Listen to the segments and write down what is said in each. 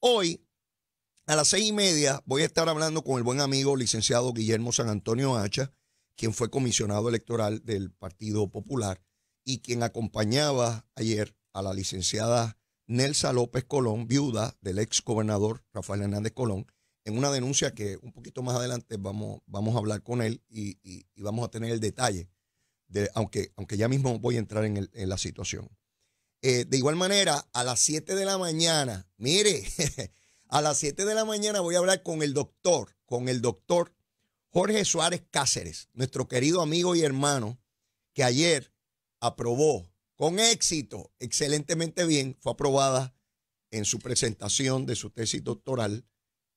Hoy, a las seis y media, voy a estar hablando con el buen amigo licenciado Guillermo San Antonio Hacha, quien fue comisionado electoral del Partido Popular y quien acompañaba ayer a la licenciada Nelsa López Colón, viuda del ex gobernador Rafael Hernández Colón, en una denuncia que un poquito más adelante vamos, vamos a hablar con él y, y vamos a tener el detalle, de, aunque, aunque ya mismo voy a entrar en la situación. Eh, de igual manera, a las 7 de la mañana, mire, a las 7 de la mañana voy a hablar con el doctor, con el doctor Jorge Suárez Cáceres, nuestro querido amigo y hermano, que ayer aprobó con éxito, excelentemente bien, fue aprobada en su presentación de su tesis doctoral.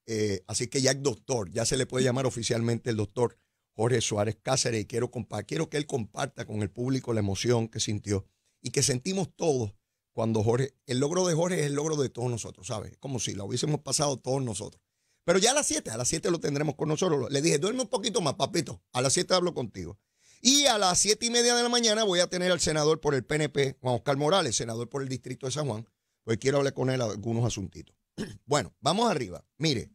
Eh, así que ya es doctor, ya se le puede llamar oficialmente el doctor Jorge Suárez Cáceres. Y quiero, quiero que él comparta con el público la emoción que sintió y que sentimos todos cuando Jorge, el logro de Jorge es el logro de todos nosotros, ¿sabes? Como si lo hubiésemos pasado todos nosotros. Pero ya a las 7, a las 7 lo tendremos con nosotros. Le dije, duerme un poquito más, papito. A las 7 hablo contigo. Y a las 7 y media de la mañana voy a tener al senador por el PNP, Juan Oscar Morales, senador por el distrito de San Juan, porque quiero hablar con él algunos asuntitos. bueno, vamos arriba. Mire,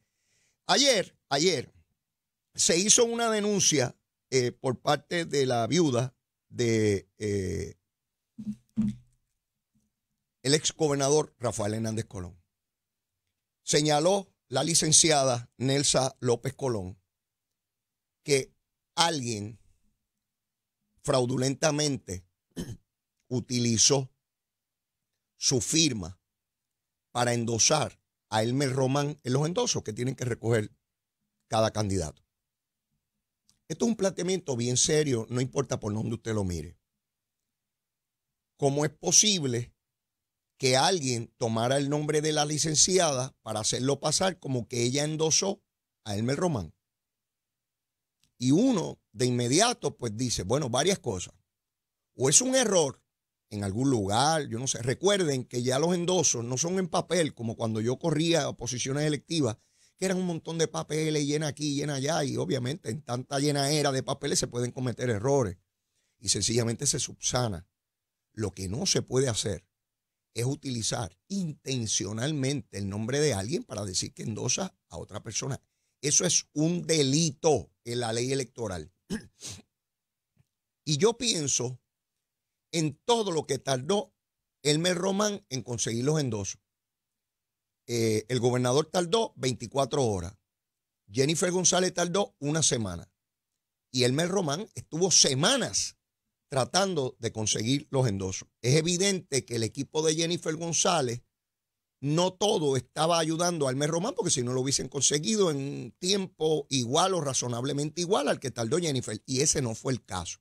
ayer, ayer, se hizo una denuncia eh, por parte de la viuda de eh, el ex gobernador Rafael Hernández Colón. Señaló la licenciada Nelsa López Colón que alguien fraudulentamente utilizó su firma para endosar a Elmer Román en los endosos que tienen que recoger cada candidato. Esto es un planteamiento bien serio, no importa por dónde usted lo mire. ¿Cómo es posible que alguien tomara el nombre de la licenciada para hacerlo pasar como que ella endosó a Elmer Román. Y uno de inmediato pues dice, bueno, varias cosas. O es un error en algún lugar, yo no sé. Recuerden que ya los endosos no son en papel, como cuando yo corría a posiciones electivas, que eran un montón de papeles, llena aquí, llena allá, y obviamente en tanta llena era de papeles se pueden cometer errores y sencillamente se subsana. Lo que no se puede hacer es utilizar intencionalmente el nombre de alguien para decir que endosa a otra persona. Eso es un delito en la ley electoral. y yo pienso en todo lo que tardó Elmer Román en conseguir los endosos. Eh, el gobernador tardó 24 horas. Jennifer González tardó una semana. Y Elmer Román estuvo semanas tratando de conseguir los endosos. Es evidente que el equipo de Jennifer González no todo estaba ayudando a mes Román, porque si no lo hubiesen conseguido en un tiempo igual o razonablemente igual al que tardó Jennifer, y ese no fue el caso.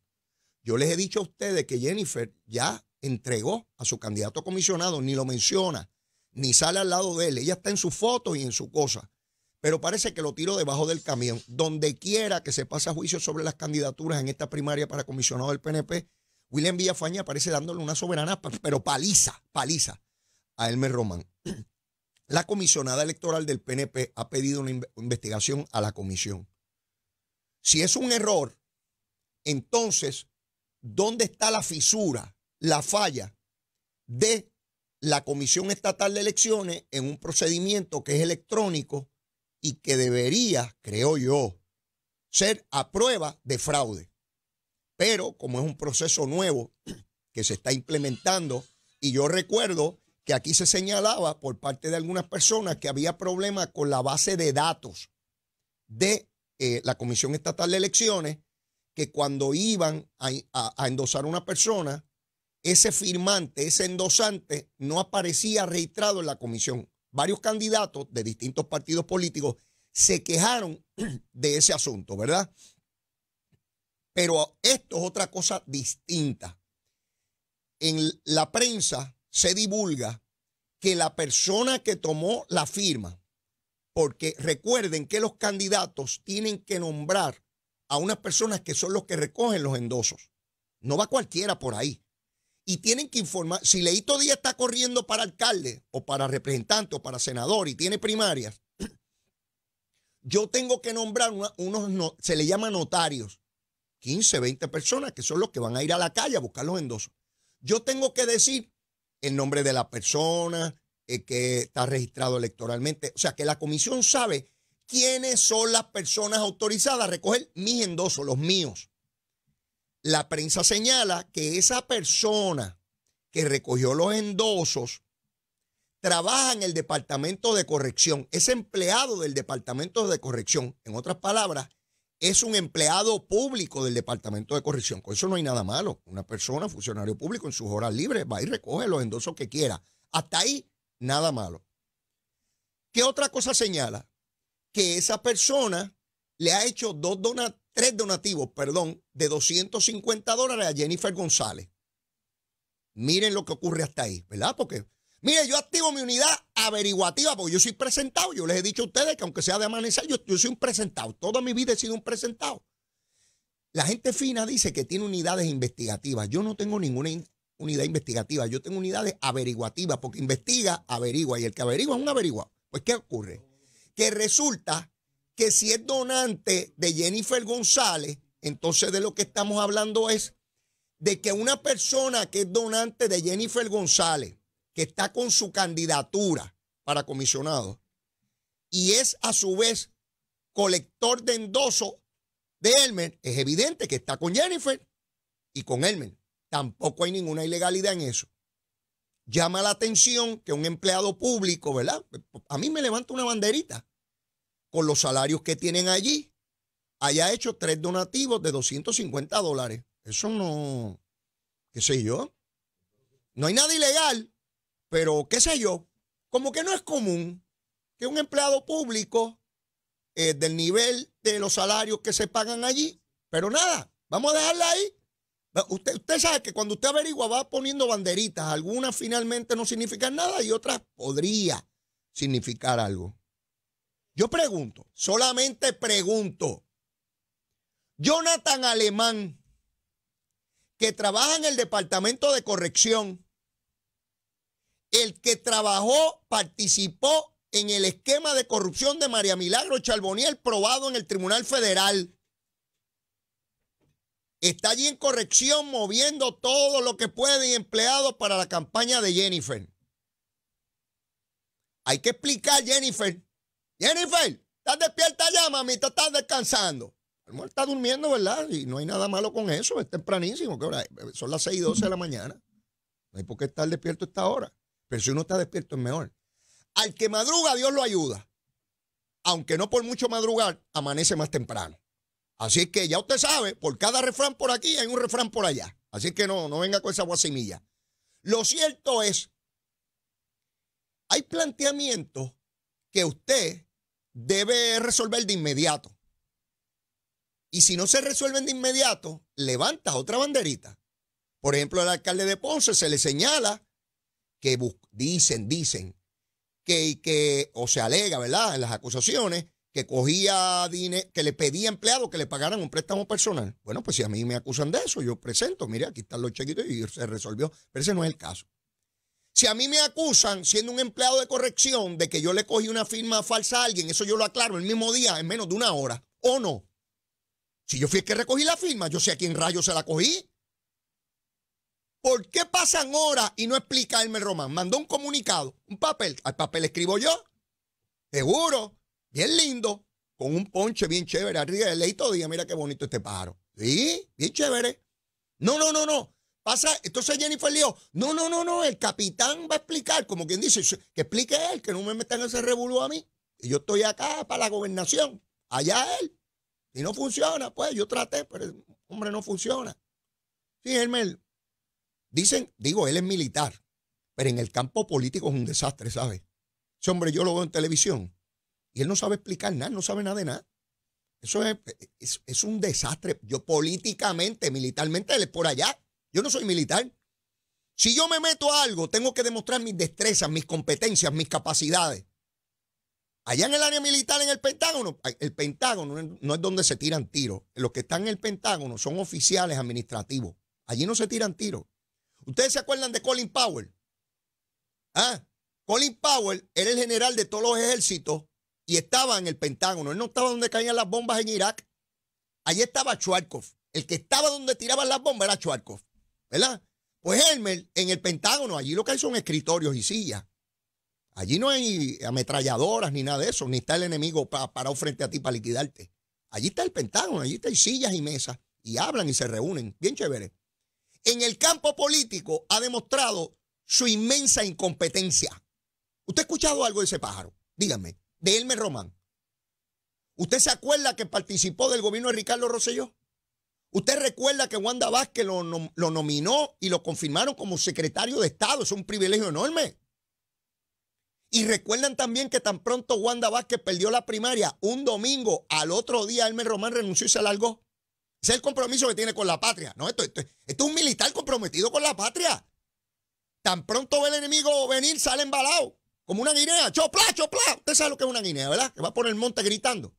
Yo les he dicho a ustedes que Jennifer ya entregó a su candidato comisionado, ni lo menciona, ni sale al lado de él. Ella está en su foto y en su cosa pero parece que lo tiro debajo del camión. Donde quiera que se pase a juicio sobre las candidaturas en esta primaria para comisionado del PNP, William Villafaña aparece dándole una soberana, pero paliza, paliza a Elmer Román. La comisionada electoral del PNP ha pedido una investigación a la comisión. Si es un error, entonces, ¿dónde está la fisura, la falla de la Comisión Estatal de Elecciones en un procedimiento que es electrónico y que debería, creo yo, ser a prueba de fraude. Pero como es un proceso nuevo que se está implementando, y yo recuerdo que aquí se señalaba por parte de algunas personas que había problemas con la base de datos de eh, la Comisión Estatal de Elecciones, que cuando iban a, endosar a una persona, ese firmante, ese endosante, no aparecía registrado en la comisión varios candidatos de distintos partidos políticos se quejaron de ese asunto, ¿verdad? Pero esto es otra cosa distinta. En la prensa se divulga que la persona que tomó la firma, porque recuerden que los candidatos tienen que nombrar a unas personas que son los que recogen los endosos. No va cualquiera por ahí y tienen que informar. Si Leito Díaz está corriendo para alcalde o para representante o para senador y tiene primarias, yo tengo que nombrar unos, se le llama notarios, 15, 20 personas que son los que van a ir a la calle a buscar los endosos. Yo tengo que decir el nombre de la persona eh, que está registrado electoralmente. O sea, que la comisión sabe quiénes son las personas autorizadas a recoger mis endosos, los míos. La prensa señala que esa persona que recogió los endosos trabaja en el departamento de corrección, es empleado del departamento de corrección. En otras palabras, es un empleado público del departamento de corrección. Con eso no hay nada malo. Una persona, funcionario público, en sus horas libres va y recoge los endosos que quiera. Hasta ahí, nada malo. ¿Qué otra cosa señala? Que esa persona le ha hecho dos tres donativos, perdón, de 250 dólares a Jennifer González. Miren lo que ocurre hasta ahí, ¿verdad? Porque, mire, yo activo mi unidad averiguativa, porque yo soy presentado. Yo les he dicho a ustedes que aunque sea de amanecer, yo, yo soy un presentado. Toda mi vida he sido un presentado. La gente fina dice que tiene unidades investigativas. Yo no tengo ninguna unidad investigativa. Yo tengo unidades averiguativas, porque investiga, averigua. Y el que averigua es un averiguado. Pues, ¿qué ocurre? Que resulta que si es donante de Jennifer González, entonces de lo que estamos hablando es de que una persona que es donante de Jennifer González, que está con su candidatura para comisionado, y es a su vez colector de endoso de Elmer, es evidente que está con Jennifer y con Elmer. Tampoco hay ninguna ilegalidad en eso. Llama la atención que un empleado público, ¿verdad? A mí me levanta una banderita con los salarios que tienen allí, haya hecho tres donativos de 250 dólares. Eso no, qué sé yo. No hay nada ilegal, pero qué sé yo. Como que no es común que un empleado público eh, del nivel de los salarios que se pagan allí, pero nada, vamos a dejarla ahí. Usted, usted sabe que cuando usted averigua va poniendo banderitas, algunas finalmente no significan nada y otras podría significar algo. Yo pregunto, solamente pregunto. Jonathan Alemán, que trabaja en el Departamento de Corrección, el que trabajó, participó en el esquema de corrupción de María Milagro Charboniel probado en el Tribunal Federal. Está allí en corrección moviendo todo lo que puede y empleado para la campaña de Jennifer. Hay que explicar, Jennifer, Jennifer, ¿estás despierta ya, mamita? ¿Estás descansando? El está durmiendo, ¿verdad? Y no hay nada malo con eso, es tempranísimo. Eh, son las 6 y 12 de la mañana. No hay por qué estar despierto esta hora. Pero si uno está despierto es mejor. Al que madruga, Dios lo ayuda. Aunque no por mucho madrugar, amanece más temprano. Así que ya usted sabe, por cada refrán por aquí hay un refrán por allá. Así que no, no venga con esa guasimilla. Lo cierto es, hay planteamientos que usted debe resolver de inmediato. Y si no se resuelven de inmediato, levanta otra banderita. Por ejemplo, al alcalde de Ponce se le señala que dicen, dicen, que, que, o se alega, ¿verdad? En las acusaciones, que cogía dinero, que le pedía empleado que le pagaran un préstamo personal. Bueno, pues si a mí me acusan de eso, yo presento, mire, aquí están los chequitos y se resolvió. Pero ese no es el caso. Si a mí me acusan, siendo un empleado de corrección, de que yo le cogí una firma falsa a alguien, eso yo lo aclaro el mismo día, en menos de una hora, ¿o no? Si yo fui el que recogí la firma, yo sé a quién rayo se la cogí. ¿Por qué pasan horas y no explica el Román? Mandó un comunicado, un papel. Al papel escribo yo, seguro, bien lindo, con un ponche bien chévere. Arriba todo leito día, mira qué bonito este pájaro. Sí, bien chévere. No, no, no, no. Pasa, entonces Jennifer le no, no, no, no, el capitán va a explicar, como quien dice, que explique él, que no me metan ese revolú a mí. Y Yo estoy acá para la gobernación, allá él. Y no funciona, pues yo traté, pero hombre, no funciona. Sí, Hermel, dicen, digo, él es militar, pero en el campo político es un desastre, ¿sabes? Ese hombre yo lo veo en televisión y él no sabe explicar nada, no sabe nada de nada. Eso es, es un desastre. Yo políticamente, militarmente, él es por allá. Yo no soy militar. Si yo me meto a algo, tengo que demostrar mis destrezas, mis competencias, mis capacidades. Allá en el área militar, en el Pentágono, el Pentágono no es donde se tiran tiros. Los que están en el Pentágono son oficiales administrativos. Allí no se tiran tiros. ¿Ustedes se acuerdan de Colin Powell? ¿Ah? Colin Powell era el general de todos los ejércitos y estaba en el Pentágono. Él no estaba donde caían las bombas en Irak. Allí estaba Chuarkov. El que estaba donde tiraban las bombas era Chuarkov. ¿verdad? Pues Elmer, en el Pentágono, allí lo que hay son escritorios y sillas. Allí no hay ametralladoras ni nada de eso, ni está el enemigo parado frente a ti para liquidarte. Allí está el Pentágono, allí hay sillas y mesas, y hablan y se reúnen, bien chévere. En el campo político ha demostrado su inmensa incompetencia. ¿Usted ha escuchado algo de ese pájaro? Dígame, de Elmer Román. ¿Usted se acuerda que participó del gobierno de Ricardo Rosselló? Usted recuerda que Wanda Vázquez lo, nominó y lo confirmaron como secretario de Estado. Es un privilegio enorme. Y recuerdan también que tan pronto Wanda Vázquez perdió la primaria, un domingo, al otro día Hermes Román renunció y se alargó. Ese es el compromiso que tiene con la patria. No, esto, es un militar comprometido con la patria. Tan pronto ve el enemigo venir, sale embalado. Como una guinea. ¡Chopla, chopla! Usted sabe lo que es una guinea, ¿verdad? Que va por el monte gritando.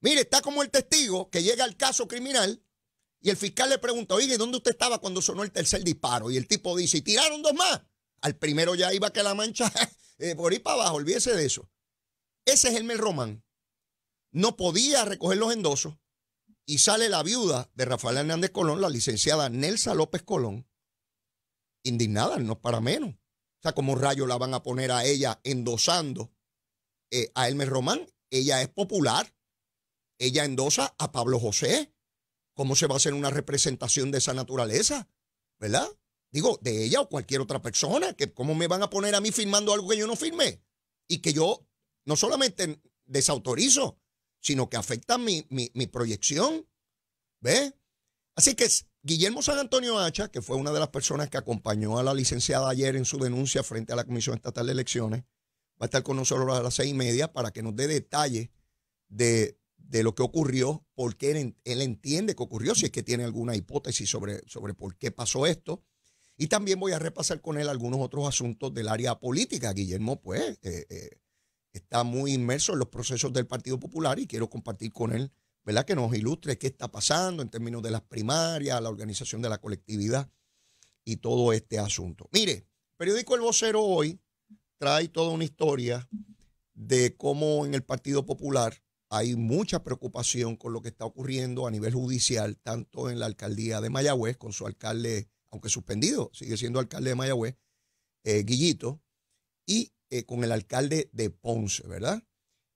Mire, está como el testigo que llega al caso criminal y el fiscal le pregunta, oye, ¿dónde usted estaba cuando sonó el tercer disparo? Y el tipo dice, y tiraron dos más. Al primero ya iba que la mancha eh, por ahí para abajo, olvídese de eso. Ese es Hermes Román. No podía recoger los endosos y sale la viuda de Rafael Hernández Colón, la licenciada Nelsa López Colón, indignada, no para menos. O sea, como rayo la van a poner a ella endosando eh, a Elmer Román? Ella es popular. Ella endosa a Pablo José ¿Cómo se va a hacer una representación de esa naturaleza? ¿Verdad? Digo, de ella o cualquier otra persona, que cómo me van a poner a mí firmando algo que yo no firmé y que yo no solamente desautorizo, sino que afecta mi, mi, mi proyección. ¿Ves? Así que Guillermo San Antonio Hacha, que fue una de las personas que acompañó a la licenciada ayer en su denuncia frente a la Comisión Estatal de Elecciones, va a estar con nosotros a las seis y media para que nos dé detalles de, de lo que ocurrió, porque él, él, entiende que ocurrió, si es que tiene alguna hipótesis sobre, sobre por qué pasó esto. Y también voy a repasar con él algunos otros asuntos del área política. Guillermo, pues, eh, eh, está muy inmerso en los procesos del Partido Popular y quiero compartir con él, ¿verdad? Que nos ilustre qué está pasando en términos de las primarias, la organización de la colectividad y todo este asunto. Mire, periódico El Vocero hoy trae toda una historia de cómo en el Partido Popular hay mucha preocupación con lo que está ocurriendo a nivel judicial, tanto en la alcaldía de Mayagüez, con su alcalde, aunque suspendido, sigue siendo alcalde de Mayagüez, eh, Guillito, y eh, con el alcalde de Ponce, ¿verdad?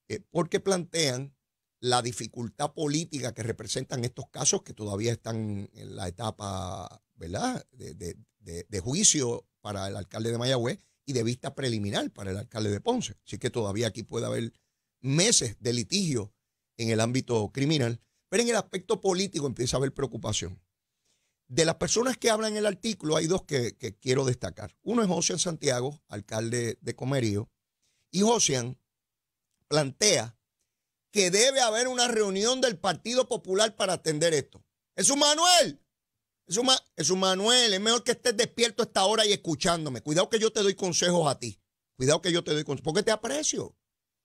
Eh, porque plantean la dificultad política que representan estos casos que todavía están en la etapa, ¿verdad?, de, de, de, de juicio para el alcalde de Mayagüez y de vista preliminar para el alcalde de Ponce. Así que todavía aquí puede haber meses de litigio en el ámbito criminal, pero en el aspecto político empieza a haber preocupación. De las personas que hablan en el artículo, hay dos que, quiero destacar. Uno es José Santiago, alcalde de Comerío, y José plantea que debe haber una reunión del Partido Popular para atender esto. es un Manuel, es es Manuel, es mejor que estés despierto esta hora y escuchándome. Cuidado que yo te doy consejos a ti. Cuidado que yo te doy consejos. Porque te aprecio.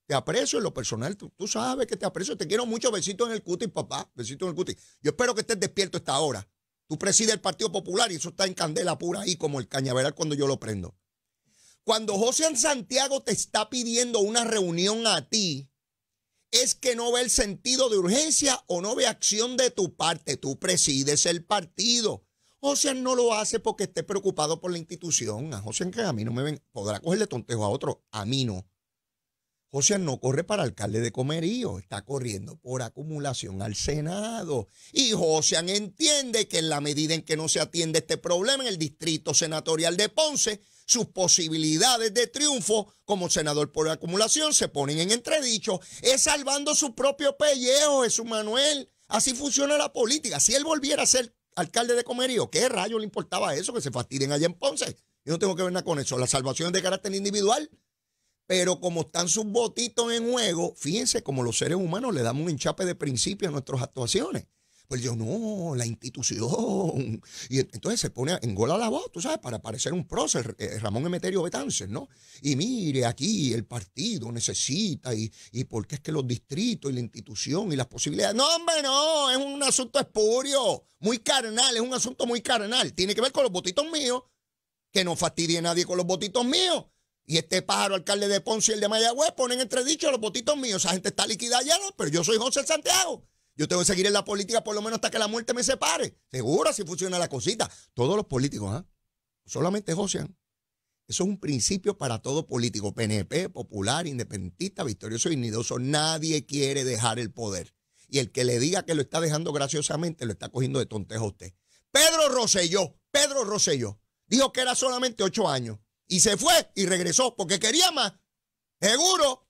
Te aprecio en lo personal, tú, sabes que te aprecio, te quiero mucho, besito en el cutis, papá, besito en el cutis. Yo espero que estés despierto esta hora. Tú presides el Partido Popular y eso está en candela pura ahí como el cañaveral cuando yo lo prendo. Cuando José Santiago te está pidiendo una reunión a ti, es que no ve el sentido de urgencia o no ve acción de tu parte. Tú presides el partido. José no lo hace porque esté preocupado por la institución. A José que a mí no me ven. Podrá cogerle tontejo a otro. A mí no. José no corre para alcalde de Comerío, está corriendo por acumulación al Senado. Y José entiende que en la medida en que no se atiende este problema en el distrito senatorial de Ponce, sus posibilidades de triunfo como senador por acumulación se ponen en entredicho. Es salvando su propio pellejo, Jesús Manuel. Así funciona la política. Si él volviera a ser alcalde de Comerío, ¿qué rayo le importaba eso? Que se fastidien allá en Ponce. Yo no tengo que ver nada con eso. La salvación de carácter individual. Pero como están sus botitos en juego, fíjense como los seres humanos le damos un enchape de principio a nuestras actuaciones. Pues yo, no, la institución. Y entonces se pone en gola la voz, tú sabes, para parecer un prócer, eh, Ramón Emeterio Betáncer, ¿no? Y mire, aquí el partido necesita, y, y porque es que los distritos y la institución y las posibilidades. No, hombre, no, es un asunto espurio, muy carnal, es un asunto muy carnal. Tiene que ver con los botitos míos, que no fastidie nadie con los botitos míos. Y este pájaro, alcalde de Ponce y el de Mayagüez, ponen entredicho los botitos míos. Esa gente está liquidada ya, pero yo soy José Santiago. Yo tengo que seguir en la política por lo menos hasta que la muerte me separe. Seguro si funciona la cosita. Todos los políticos, ¿ah? Solamente josean. ¿ah? Eso es un principio para todo político, PNP, popular, independentista, victorioso y nidoso. Nadie quiere dejar el poder. Y el que le diga que lo está dejando graciosamente, lo está cogiendo de tontejo usted. Pedro Rosselló, Pedro Roselló, dijo que era solamente ocho años. Y se fue y regresó porque quería más. Seguro.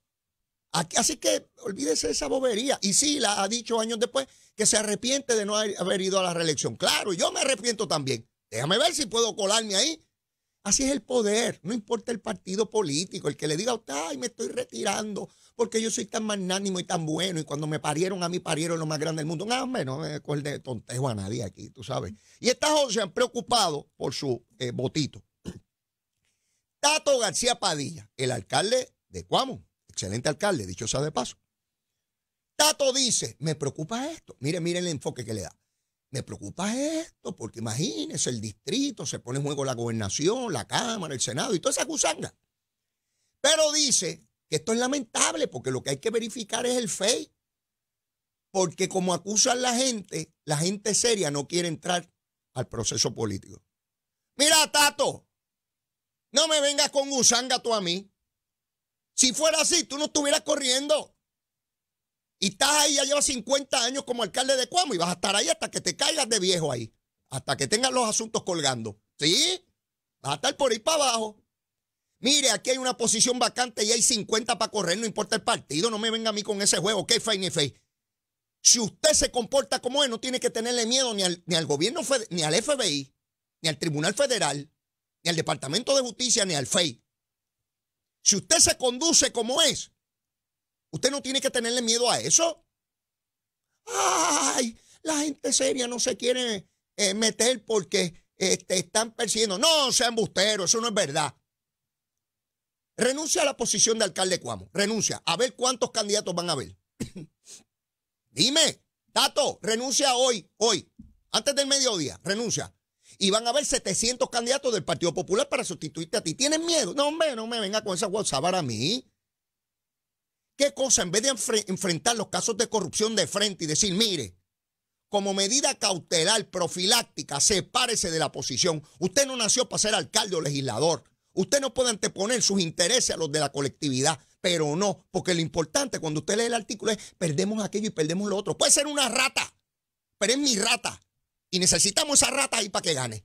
así que olvídese de esa bobería. Y sí, la ha dicho años después que se arrepiente de no haber ido a la reelección. Claro, yo me arrepiento también. Déjame ver si puedo colarme ahí. Así es el poder, no importa el partido político, el que le diga a usted, ay, me estoy retirando porque yo soy tan magnánimo y tan bueno y cuando me parieron a mí parieron lo más grande del mundo. No, hombre, no me de tontejo a nadie aquí, tú sabes. Y se han preocupado por su votito. Eh, botito. Tato García Padilla, el alcalde de Cuamo, excelente alcalde, dicho sea de paso. Tato dice, me preocupa esto. Mire, mire el enfoque que le da. Me preocupa esto, porque imagínense, el distrito, se pone en juego la gobernación, la Cámara, el Senado y toda esa gusanga. Pero dice que esto es lamentable, porque lo que hay que verificar es el FEI. Porque como acusan la gente, la gente seria no quiere entrar al proceso político. Mira, Tato, no me vengas con usanga tú a mí. Si fuera así, tú no estuvieras corriendo. Y estás ahí, ya llevas 50 años como alcalde de Cuamo y vas a estar ahí hasta que te caigas de viejo ahí. Hasta que tengas los asuntos colgando. ¿Sí? Vas a estar por ahí para abajo. Mire, aquí hay una posición vacante y hay 50 para correr, no importa el partido, no me venga a mí con ese juego, que fe ni fe. Si usted se comporta como él, no tiene que tenerle miedo ni al, ni al gobierno, ni al FBI, ni al Tribunal Federal, ni al Departamento de Justicia, ni al FEI. Si usted se conduce como es, usted no tiene que tenerle miedo a eso. ¡Ay! La gente seria no se quiere eh, meter porque este, están persiguiendo. No, sean busteros, eso no es verdad. Renuncia a la posición de alcalde Cuamo. Renuncia. A ver cuántos candidatos van a haber. Dime, Tato, renuncia hoy, hoy, antes del mediodía, renuncia y van a haber 700 candidatos del Partido Popular para sustituirte a ti. ¿Tienen miedo? No, hombre, no me venga con esa WhatsApp a mí. ¿Qué cosa? En vez de enfrentar los casos de corrupción de frente y decir, mire, como medida cautelar, profiláctica, sepárese de la posición. Usted no nació para ser alcalde o legislador. Usted no puede anteponer sus intereses a los de la colectividad, pero no, porque lo importante cuando usted lee el artículo es perdemos aquello y perdemos lo otro. Puede ser una rata, pero es mi rata. Y necesitamos esa rata ahí para que gane.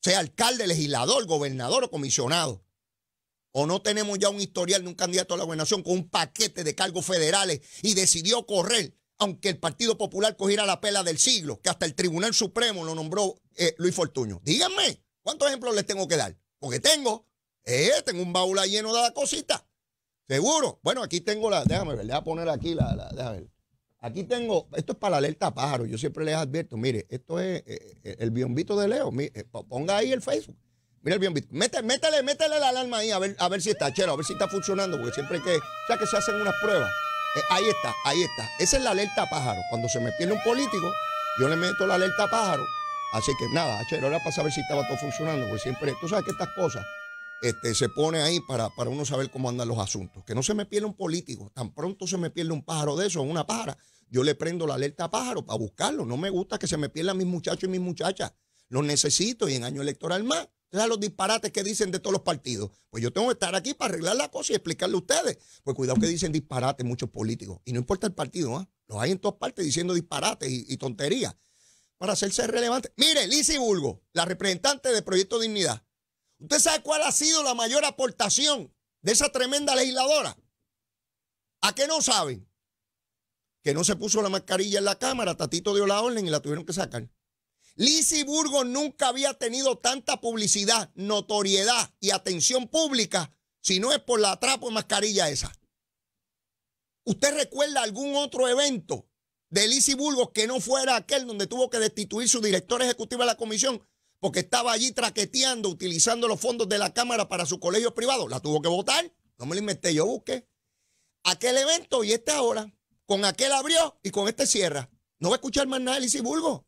Sea alcalde, legislador, gobernador o comisionado. O no tenemos ya un historial de un candidato a la gobernación con un paquete de cargos federales y decidió correr, aunque el Partido Popular cogiera la pela del siglo, que hasta el Tribunal Supremo lo nombró eh, Luis Fortuño. Díganme, ¿cuántos ejemplos les tengo que dar? Porque tengo, eh, tengo un baúl lleno de la cosita. Seguro. Bueno, aquí tengo la, déjame ver, a poner aquí la, la déjame ver. Aquí tengo, esto es para la alerta pájaro, yo siempre les advierto, mire, esto es eh, eh, el biombito de Leo, eh, ponga ahí el Facebook, mire el biombito, métele, métele, la alarma ahí a ver, a ver si está chero, a ver si está funcionando, porque siempre hay que, ya que se hacen unas pruebas, ahí está, ahí está, esa es la alerta pájaro, cuando se me pierde un político, yo le meto la alerta pájaro, así que nada, chero, ahora para saber si estaba todo funcionando, porque siempre, tú sabes que estas cosas este, se pone ahí para, para uno saber cómo andan los asuntos. Que no se me pierde un político. Tan pronto se me pierde un pájaro de eso, una pájara yo le prendo la alerta a pájaro para buscarlo. No me gusta que se me pierdan mis muchachos y mis muchachas. Los necesito y en año electoral más. Entonces, los disparates que dicen de todos los partidos. Pues yo tengo que estar aquí para arreglar la cosa y explicarle a ustedes. Pues cuidado que dicen disparates muchos políticos. Y no importa el partido, ¿ah? Los hay en todas partes diciendo disparates y, tonterías para hacerse relevante. Mire, y Bulgo, la representante de Proyecto Dignidad. ¿Usted sabe cuál ha sido la mayor aportación de esa tremenda legisladora? ¿A qué no saben? que no se puso la mascarilla en la cámara, Tatito dio la orden y la tuvieron que sacar. Lisi Burgos nunca había tenido tanta publicidad, notoriedad y atención pública si no es por la trapo de mascarilla esa. ¿Usted recuerda algún otro evento de Lisi Burgos que no fuera aquel donde tuvo que destituir su director ejecutivo de la comisión porque estaba allí traqueteando, utilizando los fondos de la Cámara para su colegio privado? La tuvo que votar. No me lo inventé, yo busqué. Aquel evento y este ahora con aquel abrió y con este cierra. No va a escuchar más nada de Bulgo.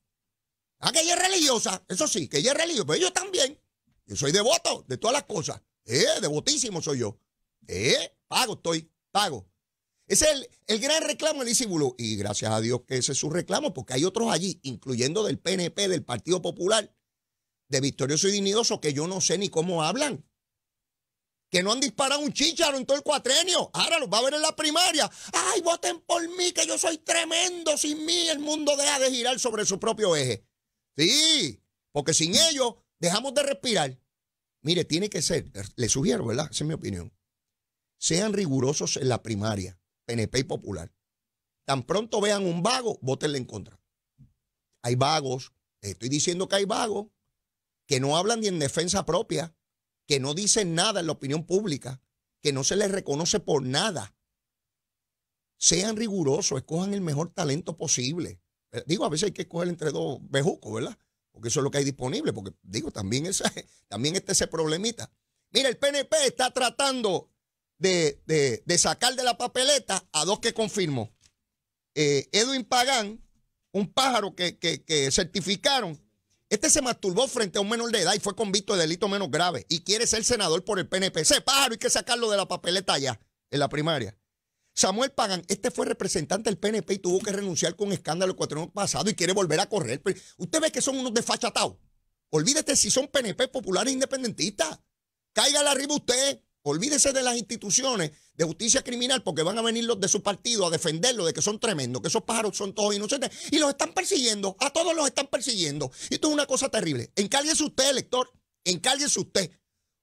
Ah, que ella es religiosa, eso sí, que ella es religiosa, pero pues yo también. Yo soy devoto de todas las cosas. Eh, devotísimo soy yo. Eh, pago estoy, pago. Ese es el, el, gran reclamo del Bulgo. Y gracias a Dios que ese es su reclamo, porque hay otros allí, incluyendo del PNP, del Partido Popular, de Victorioso y Dignidoso, que yo no sé ni cómo hablan que no han disparado un chicharo en todo el cuatrenio. Ahora los va a ver en la primaria. ¡Ay, voten por mí, que yo soy tremendo! Sin mí el mundo deja de girar sobre su propio eje. Sí, porque sin ellos dejamos de respirar. Mire, tiene que ser, le sugiero, ¿verdad? Esa es mi opinión. Sean rigurosos en la primaria, PNP y Popular. Tan pronto vean un vago, votenle en contra. Hay vagos, estoy diciendo que hay vagos, que no hablan ni en defensa propia que no dicen nada en la opinión pública, que no se les reconoce por nada. Sean rigurosos, escojan el mejor talento posible. Eh, digo, a veces hay que escoger entre dos bejucos, ¿verdad? Porque eso es lo que hay disponible, porque digo, también, este también el ese problemita. Mira, el PNP está tratando de, sacar de la papeleta a dos que confirmó. Eh, Edwin Pagán, un pájaro que, que, que certificaron este se masturbó frente a un menor de edad y fue convicto de delito menos grave y quiere ser senador por el PNP. Ese y hay que sacarlo de la papeleta ya, en la primaria. Samuel Pagan, este fue representante del PNP y tuvo que renunciar con escándalo cuatro cuatro pasado y quiere volver a correr. Usted ve que son unos desfachatados. Olvídate si son PNP populares independentistas. Cáigale arriba usted. Olvídese de las instituciones de justicia criminal porque van a venir los de su partido a defenderlo de que son tremendos, que esos pájaros son todos inocentes y los están persiguiendo, a todos los están persiguiendo. Esto es una cosa terrible. Encárguese usted, elector, encárguese usted.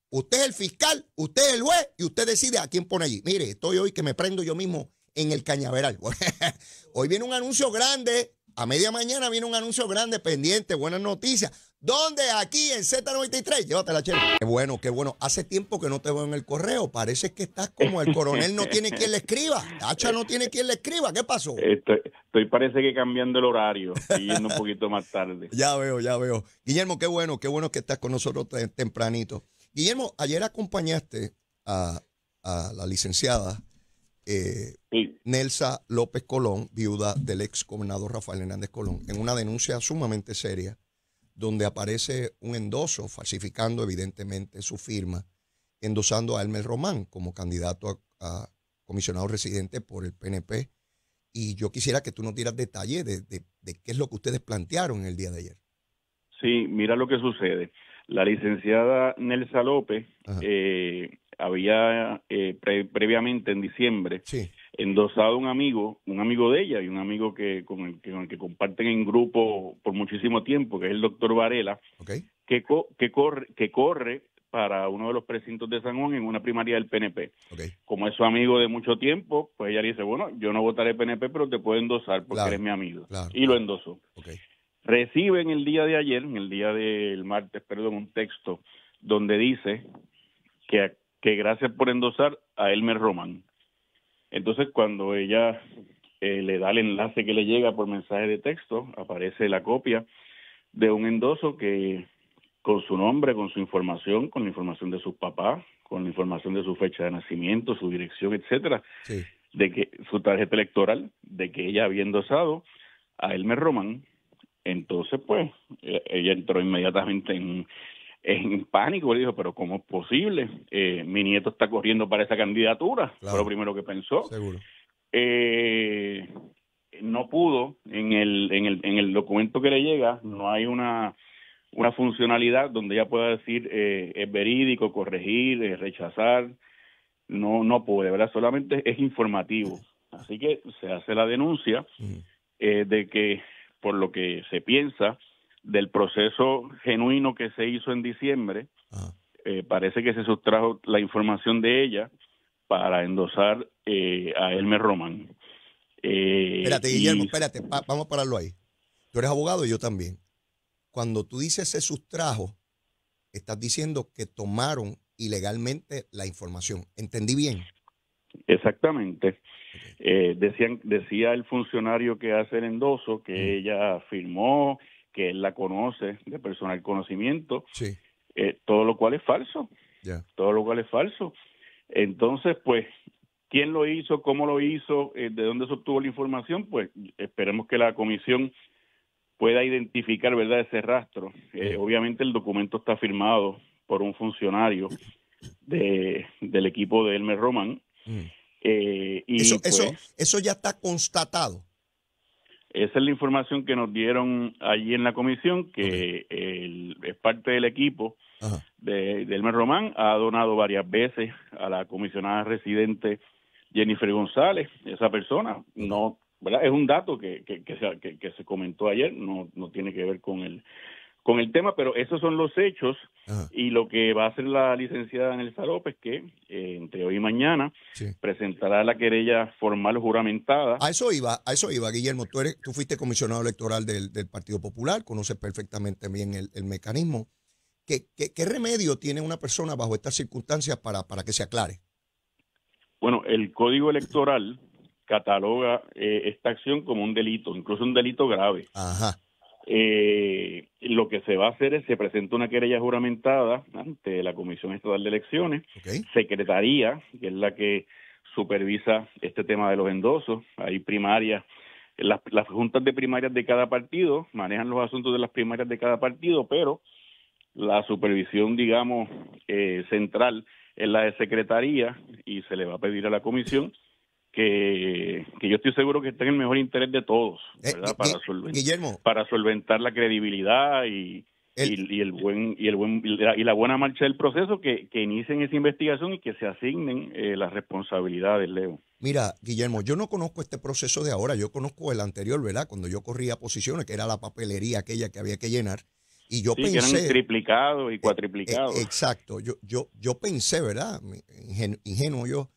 Usted es el fiscal, usted es el juez y usted decide a quién pone allí. Mire, estoy hoy que me prendo yo mismo en el cañaveral. hoy viene un anuncio grande, a media mañana viene un anuncio grande pendiente, buenas noticias. ¿Dónde? Aquí en Z93. Llévatela, chela. Qué bueno, qué bueno. Hace tiempo que no te veo en el correo. Parece que estás como el coronel no tiene quien le escriba. Hacha no tiene quien le escriba. ¿Qué pasó? Estoy, estoy parece que cambiando el horario y yendo un poquito más tarde. ya veo, ya veo. Guillermo, qué bueno, qué bueno que estás con nosotros tempranito. Guillermo, ayer acompañaste a, a la licenciada eh, Nelsa López Colón, viuda del ex gobernador Rafael Hernández Colón, en una denuncia sumamente seria donde aparece un endoso falsificando evidentemente su firma, endosando a Elmer Román como candidato a, comisionado residente por el PNP. Y yo quisiera que tú nos dieras detalles de, qué es lo que ustedes plantearon el día de ayer. Sí, mira lo que sucede. La licenciada Nelsa López eh, había eh, previamente en diciembre sí endosado un amigo, un amigo de ella y un amigo que con el que, comparten en grupo por muchísimo tiempo, que es el doctor Varela, que, que, corre, que corre para uno de los precintos de San Juan en una primaria del PNP. Como es su amigo de mucho tiempo, pues ella dice, bueno, yo no votaré PNP, pero te puedo endosar porque eres mi amigo. y lo endosó. Okay. Recibe en el día de ayer, en el día del martes, perdón, un texto donde dice que, que gracias por endosar a Elmer Roman. Entonces, cuando ella eh, le da el enlace que le llega por mensaje de texto, aparece la copia de un endoso que con su nombre, con su información, con la información de su papá, con la información de su fecha de nacimiento, su dirección, etcétera, de que su tarjeta electoral, de que ella había endosado a Elmer Roman, entonces pues e-, ella entró inmediatamente en en pánico. Le dijo, pero ¿cómo es posible? Eh, mi nieto está corriendo para esa candidatura. Fue lo primero que pensó. Seguro. Eh, no pudo, en el, en, el, en el documento que le llega, no hay una, una funcionalidad donde ella pueda decir eh, es verídico, corregir, rechazar. No, no puede, ¿verdad? Solamente es informativo. Así que se hace la denuncia de que, por lo que se piensa, del proceso genuino que se hizo en diciembre, ah. eh, parece que se sustrajo la información de ella para endosar eh, a Elmer Roman eh, espérate, Guillermo, espérate, vamos a pararlo ahí. Tú eres abogado y yo también. Cuando tú dices se sustrajo, estás diciendo que tomaron ilegalmente la información. ¿Entendí bien? Exactamente. decían, decía el funcionario que hace el endoso que mm. ella firmó que él la conoce de personal conocimiento, eh, todo lo cual es falso, todo lo cual es falso. Entonces, pues, ¿quién lo hizo? ¿Cómo lo hizo? Eh, ¿De dónde se obtuvo la información? Pues esperemos que la comisión pueda identificar, ¿verdad?, ese rastro. Eh, obviamente el documento está firmado por un funcionario del equipo de Elmer Roman. Mm. y pues eso, ya está constatado. Esa es la información que nos dieron allí en la comisión, que el, es parte del equipo de, de Elmer Román, ha donado varias veces a la comisionada residente Jennifer González, esa persona, no, ¿verdad? Es un dato que, que, que, se, que se comentó ayer, no, no tiene que ver con el con el tema, pero esos son los hechos y lo que va a hacer la licenciada Nelsa López, que eh, entre hoy y mañana presentará la querella formal juramentada. A eso iba, a eso iba, Guillermo. Tú, tú fuiste comisionado electoral del, Partido Popular, conoces perfectamente bien el, mecanismo. ¿Qué, ¿Qué, remedio tiene una persona bajo estas circunstancias para, para que se aclare? Bueno, el Código Electoral cataloga eh, esta acción como un delito, incluso un delito grave. Ajá. Eh, lo que se va a hacer es se presenta una querella juramentada ante la Comisión Estatal de Elecciones, Secretaría, que es la que supervisa este tema de los endosos, hay primarias, las, juntas de primarias de cada partido manejan los asuntos de las primarias de cada partido, pero la supervisión, digamos, eh, central es la de Secretaría y se le va a pedir a la Comisión que, que, yo estoy seguro que está en el mejor interés de todos, eh, ¿verdad? para, solventar, para solventar la credibilidad y, el, y, el buen y el buen y la buena marcha del proceso que, que inicien esa investigación y que se asignen eh, las responsabilidades Leo mira Guillermo yo no conozco este proceso de ahora yo conozco el anterior verdad cuando yo corría posiciones que era la papelería aquella que había que llenar y yo pensé que eran triplicados y eh, cuatriplicados exacto yo yo yo pensé verdad ingenuo yo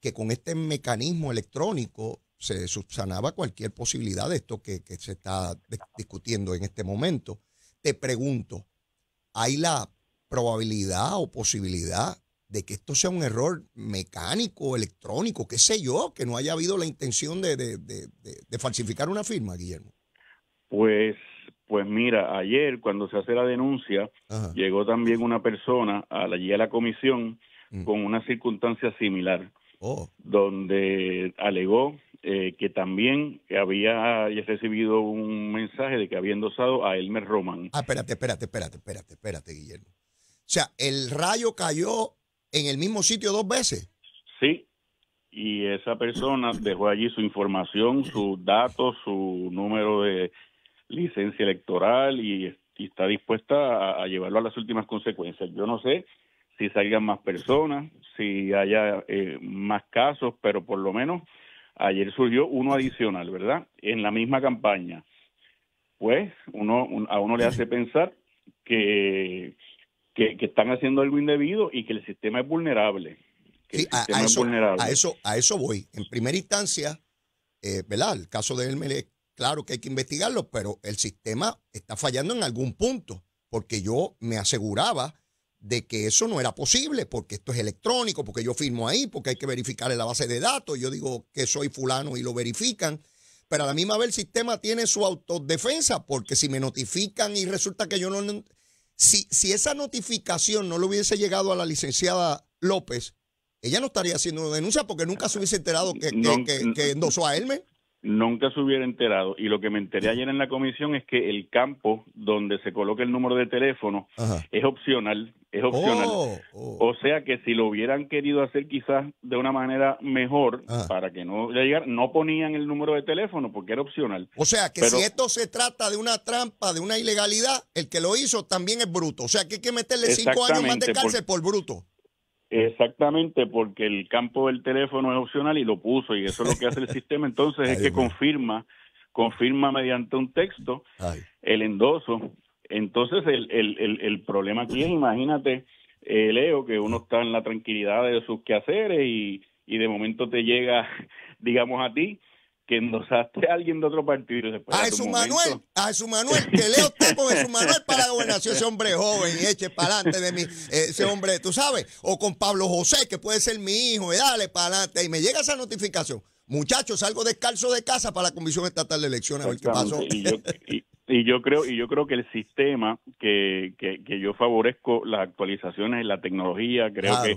que con este mecanismo electrónico se subsanaba cualquier posibilidad de esto que, se está discutiendo en este momento. Te pregunto, ¿hay la probabilidad o posibilidad de que esto sea un error mecánico, electrónico, qué sé yo, que no haya habido la intención de, falsificar una firma, Guillermo? Pues, pues mira, ayer cuando se hace la denuncia, llegó también una persona allí a la comisión mm. con una circunstancia similar. Oh. donde alegó eh, que también había recibido un mensaje de que había endosado a Elmer Roman. Ah, espérate, espérate, espérate, espérate, espérate, Guillermo. O sea, el rayo cayó en el mismo sitio dos veces. Sí, y esa persona dejó allí su información, sus datos, su número de licencia electoral y, está dispuesta a, llevarlo a las últimas consecuencias. Yo no sé si salgan más personas, si haya eh, más casos, pero por lo menos ayer surgió uno adicional, ¿verdad? En la misma campaña. Pues uno, a uno le hace pensar que, que, están haciendo algo indebido y que el sistema es vulnerable. sí, a, eso, a, eso, voy. En primera instancia, eh, ¿verdad? El caso de Hermes, claro que hay que investigarlo, pero el sistema está fallando en algún punto, porque yo me aseguraba de que eso no era posible, porque esto es electrónico, porque yo firmo ahí, porque hay que verificar en la base de datos, yo digo que soy fulano y lo verifican, pero a la misma vez el sistema tiene su autodefensa, porque si me notifican y resulta que yo no... Si, si esa notificación no le hubiese llegado a la licenciada López, ella no estaría haciendo una denuncia porque nunca se hubiese enterado que, que endosó a él nunca se hubiera enterado. Y lo que me enteré ayer en la comisión es que el campo donde se coloca el número de teléfono es opcional, es opcional. Oh, oh. O sea que si lo hubieran querido hacer quizás de una manera mejor ah. para que no llegar no ponían el número de teléfono porque era opcional. O sea que si esto se trata de una trampa, de una ilegalidad, el que lo hizo también es bruto. O sea que hay que meterle cinco años más de cárcel por bruto. Exactamente, porque el campo del teléfono es opcional y lo puso, y eso es lo que hace el sistema. Entonces es que confirma, confirma mediante un texto el endoso. Entonces el, el, el, problema aquí es, imagínate, eh, Leo, que uno está en la tranquilidad de sus quehaceres y, y de momento te llega, digamos, a ti que endosaste a alguien de otro partido. a Jesús Manuel, a Jesús Manuel, que leo usted con Jesús Manuel para la gobernación, ese hombre joven, y eche para adelante de mí, eh, ese hombre, tú sabes, o con Pablo José, que puede ser mi hijo, y dale para adelante, y me llega esa notificación. Muchachos, salgo descalzo de casa para la Comisión Estatal de Elecciones a ver qué pasó. Y yo, creo, y yo creo que el sistema que, que, que yo favorezco, las actualizaciones en la tecnología, creo que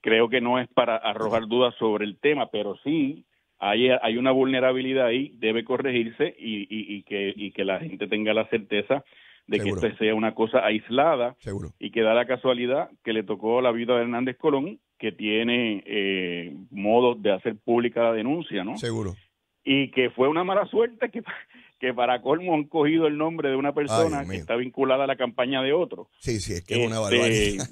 creo que no es para arrojar dudas sobre el tema, pero sí hay, una vulnerabilidad ahí, debe corregirse y, que, que la gente tenga la certeza de que esto sea una cosa aislada y que da la casualidad que le tocó la vida a Hernández Colón, que tiene eh, modos de hacer pública la denuncia, ¿no? Seguro. Y que fue una mala suerte que, para colmo han cogido el nombre de una persona que está vinculada a la campaña de otro. Sí, sí, es que es este, una barbaridad.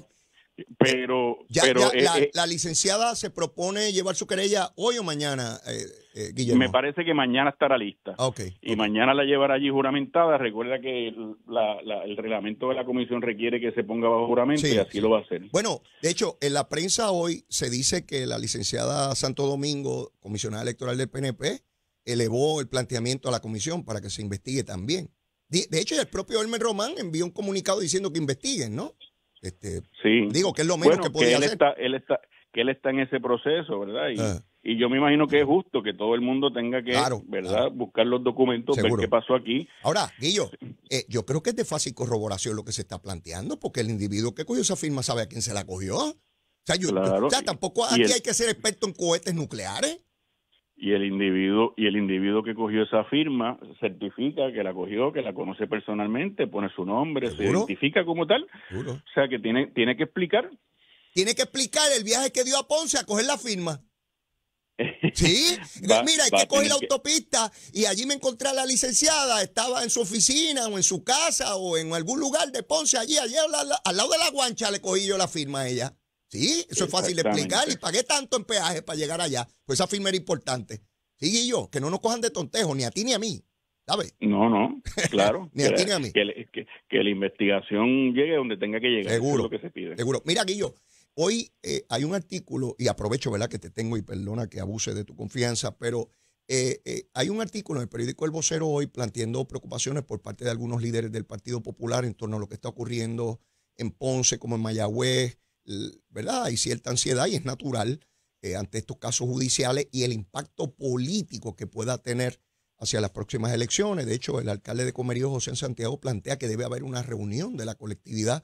Pero, eh, eh, la, licenciada se propone llevar su querella hoy o mañana, eh, Guillermo. Me parece que mañana estará lista. Okay, y mañana la llevará allí juramentada. Recuerda que el, reglamento de la comisión requiere que se ponga bajo juramento y así lo va a hacer. Bueno, de hecho, en la prensa hoy se dice que la licenciada Santo Domingo, comisionada electoral del PNP, elevó el planteamiento a la comisión para que se investigue también. De, de hecho, el propio Elmer Román envió un comunicado diciendo que investiguen, ¿no? Este, sí. Digo que es lo menos que podía que él Está, que él está en ese proceso, ¿verdad? Ah. Y, yo me imagino que es justo que todo el mundo tenga que, ¿verdad? Buscar los documentos, de ver qué pasó aquí. Ahora, Guillo, eh, yo creo que es de fácil corroboración lo que se está planteando, porque el individuo que cogió esa firma sabe a quién se la cogió. O sea, tampoco aquí hay que ser experto en cohetes nucleares y el individuo y el individuo que cogió esa firma certifica que la cogió, que la conoce personalmente, pone su nombre, se identifica como tal. O sea que tiene tiene que explicar. Tiene que explicar el viaje que dio a Ponce a coger la firma. Sí, mira, hay que coger la autopista y allí me encontré a la licenciada, estaba en su oficina o en su casa o en algún lugar de Ponce, allí, allí al lado de la guancha le cogí yo la firma a ella. Sí, eso es fácil de explicar. ¿Y pagué tanto en peaje para llegar allá? Pues esa firma era importante. Sí, yo, que no nos cojan de tontejo, ni a ti ni a mí. ¿Sabes? No, no, claro. ni a ti ni a mí. Que, la investigación llegue donde tenga que llegar. Seguro. lo que se pide. Seguro. Mira, Guillo, hoy eh, hay un artículo, y aprovecho, ¿verdad?, que te tengo y perdona que abuse de tu confianza, pero eh, eh, hay un artículo en el periódico El Vocero hoy planteando preocupaciones por parte de algunos líderes del Partido Popular en torno a lo que está ocurriendo en Ponce, como en Mayagüez ¿verdad? Hay cierta ansiedad y es natural eh, ante estos casos judiciales y el impacto político que pueda tener hacia las próximas elecciones. De hecho, el alcalde de Comerío, José Santiago, plantea que debe haber una reunión de la colectividad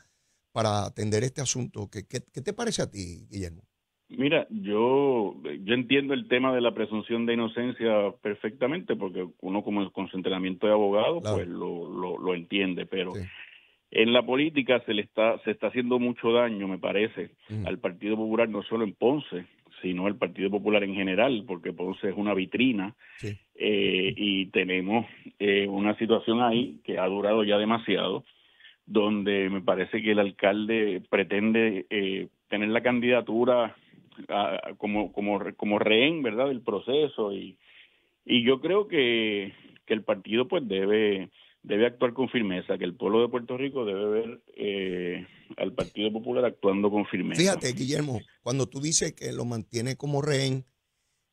para atender este asunto. ¿Qué, te parece a ti, Guillermo? Mira, yo, yo entiendo el tema de la presunción de inocencia perfectamente, porque uno como con su de abogado, pues lo, lo, lo, entiende, pero... En la política se le está, se está haciendo mucho daño, me parece, mm. al Partido Popular, no solo en Ponce, sino al Partido Popular en general, porque Ponce es una vitrina eh, y tenemos eh, una situación ahí que ha durado ya demasiado, donde me parece que el alcalde pretende eh, tener la candidatura como, como, como rehén, ¿verdad?, del proceso y, y yo creo que, que el partido pues debe debe actuar con firmeza, que el pueblo de Puerto Rico debe ver eh, al Partido Popular actuando con firmeza. Fíjate, Guillermo, cuando tú dices que lo mantiene como rehén,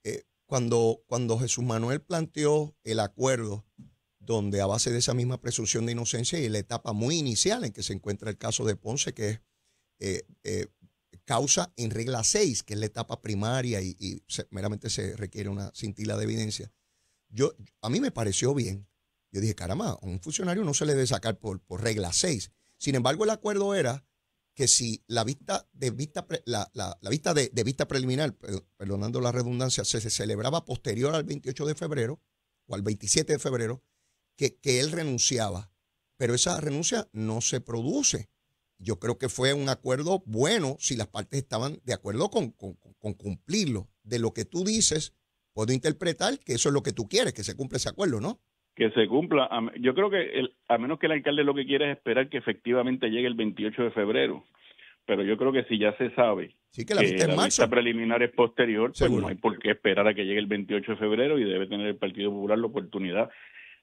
eh, cuando, cuando Jesús Manuel planteó el acuerdo, donde a base de esa misma presunción de inocencia y la etapa muy inicial en que se encuentra el caso de Ponce, que es eh, causa en regla 6, que es la etapa primaria y, meramente se requiere una cintila de evidencia. Yo, a mí me pareció bien yo dije, caramba, a un funcionario no se le debe sacar por, regla 6. Sin embargo, el acuerdo era que si la vista de vista la, vista de, vista preliminar, perdonando la redundancia, se, celebraba posterior al 28 de febrero o al 27 de febrero, que, él renunciaba. Pero esa renuncia no se produce. Yo creo que fue un acuerdo bueno si las partes estaban de acuerdo con, con cumplirlo. De lo que tú dices, puedo interpretar que eso es lo que tú quieres, que se cumpla ese acuerdo, ¿no? que se cumpla. Yo creo que el, a menos que el alcalde lo que quiera es esperar que efectivamente llegue el 28 de febrero, pero yo creo que si ya se sabe sí, que la, lista preliminar es posterior, pues no hay por qué esperar a que llegue el 28 de febrero y debe tener el Partido Popular la oportunidad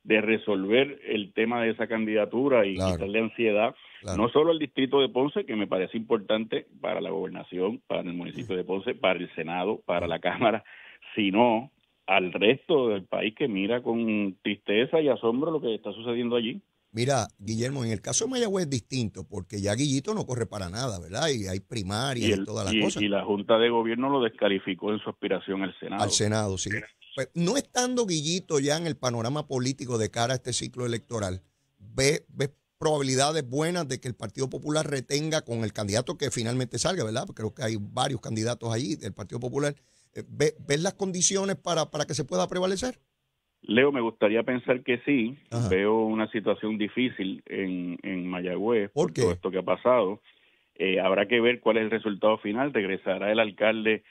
de resolver el tema de esa candidatura y quitarle ansiedad, no solo al distrito de Ponce, que me parece importante para la gobernación, para el municipio de Ponce, para el Senado, para la Cámara, sino al resto del país que mira con tristeza y asombro lo que está sucediendo allí. Mira, Guillermo, en el caso de Mayagüez es distinto, porque ya Guillito no corre para nada, ¿verdad? Y hay primaria y, todas las y, cosas. Y la Junta de Gobierno lo descalificó en su aspiración al Senado. Al Senado, sí. Pues, no estando Guillito ya en el panorama político de cara a este ciclo electoral, ¿ves ve probabilidades buenas de que el Partido Popular retenga con el candidato que finalmente salga, ¿verdad? Porque creo que hay varios candidatos allí del Partido Popular eh, ves las condiciones para, para que se pueda prevalecer? Leo, me gustaría pensar que sí. Veo una situación difícil en, Mayagüez por, todo esto que ha pasado. Eh, habrá que ver cuál es el resultado final. Regresará el alcalde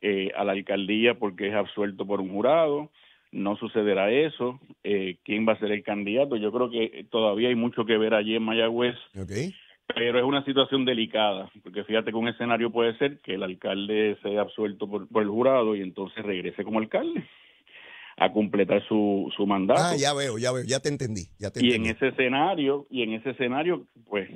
eh, a la alcaldía porque es absuelto por un jurado. No sucederá eso. ¿Quién va a ser el candidato? Yo creo que todavía hay mucho que ver allí en Mayagüez. Okay pero es una situación delicada, porque fíjate que un escenario puede ser que el alcalde sea absuelto por, el jurado y entonces regrese como alcalde a completar su, su mandato. Ah, ya veo, ya veo, ya te entendí. y en ese escenario, y en ese escenario, pues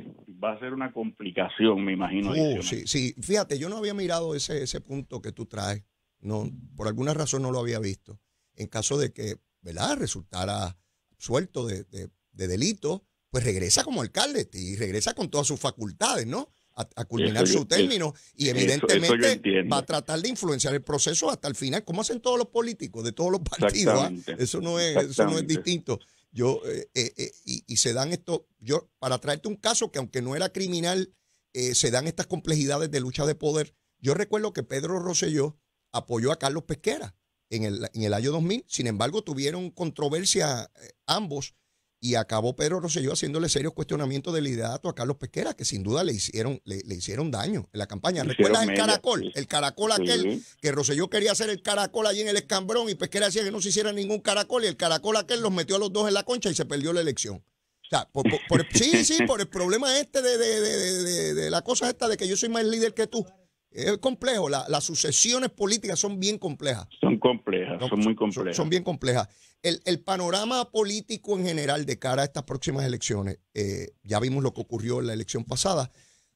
va a ser una complicación, me imagino. Uh, sí, fíjate, yo no había mirado ese, ese punto que tú traes, no, por alguna razón no lo había visto. En caso de que, ¿verdad?, resultara suelto de, de delito, pues regresa como alcalde y regresa con todas sus facultades, ¿no? A, culminar su término y evidentemente va a tratar de influenciar el proceso hasta el final, como hacen todos los políticos de todos los partidos. ¿ah? Eso, no es, eso no es distinto. Yo, eh, eh, eh, y, se dan esto, yo, para traerte un caso que aunque no era criminal, se dan estas complejidades de lucha de poder. Yo recuerdo que Pedro Rosselló apoyó a Carlos Pesquera en el, en el año 2000, sin embargo tuvieron controversia ambos y acabó Pedro Rosselló haciéndole serios cuestionamientos de liderato a Carlos Pesquera, que sin duda le hicieron, le, hicieron daño en la campaña. ¿Recuerdas el caracol? El caracol aquel que Rosselló quería hacer el caracol allí en el escambrón y Pesquera decía que no se hiciera ningún caracol y el caracol aquel los metió a los dos en la concha y se perdió la elección. O por, sí, sí, por el problema este de, de la cosa esta de que yo soy más líder que tú. Es complejo, las sucesiones políticas son bien complejas. Son complejas, son muy complejas. Son, bien complejas. El, panorama político en general de cara a estas próximas elecciones, eh, ya vimos lo que ocurrió en la elección pasada,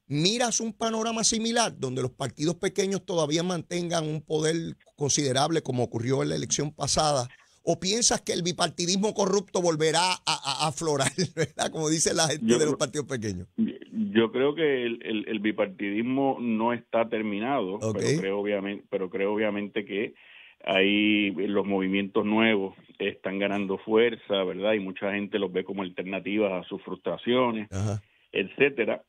miras un panorama similar donde los partidos pequeños todavía mantengan un poder considerable como ocurrió en la elección pasada o piensas que el bipartidismo corrupto volverá a, aflorar, Como dice la gente de los partidos pequeños. Yo creo que el, bipartidismo no está terminado, pero, creo obviamente, pero creo obviamente que ahí los movimientos nuevos están ganando fuerza, ¿verdad? Y mucha gente los ve como alternativas a sus frustraciones, etcétera.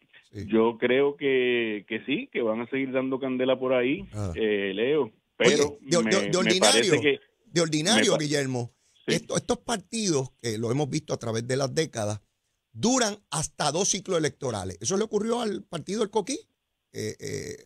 Yo creo que, que sí, que van a seguir dando candela por ahí, eh, Leo. Pero me parece que de ordinario, Guillermo. estos partidos, que lo hemos visto a través de las décadas, duran hasta dos ciclos electorales. Eso le ocurrió al partido del Coquí, eh, eh,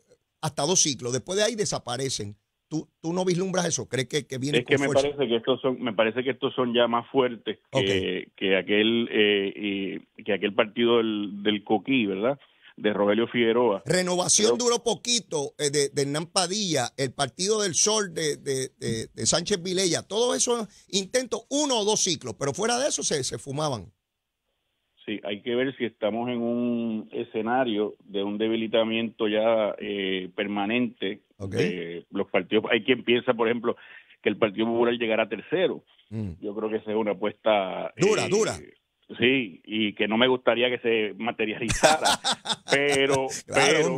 hasta dos ciclos. Después de ahí desaparecen. ¿Tú, no vislumbras eso? ¿Crees que, que viene Es que, me Parece que me parece que estos son ya más fuertes que, aquel, eh, que aquel partido del, del Coquí, ¿verdad? de Rogelio Figueroa. Renovación duró poquito eh, de, Hernán Padilla, el Partido del Sol de, Sánchez Vilella, Todo eso intentos, uno o dos ciclos, pero fuera de eso se, fumaban. Sí, hay que ver si estamos en un escenario de un debilitamiento ya eh, permanente los partidos. Hay quien piensa, por ejemplo, que el Partido Popular llegará tercero. Mm. Yo creo que esa es una apuesta... Dura, eh, dura. Sí, y que no me gustaría que se materializara, pero, pero,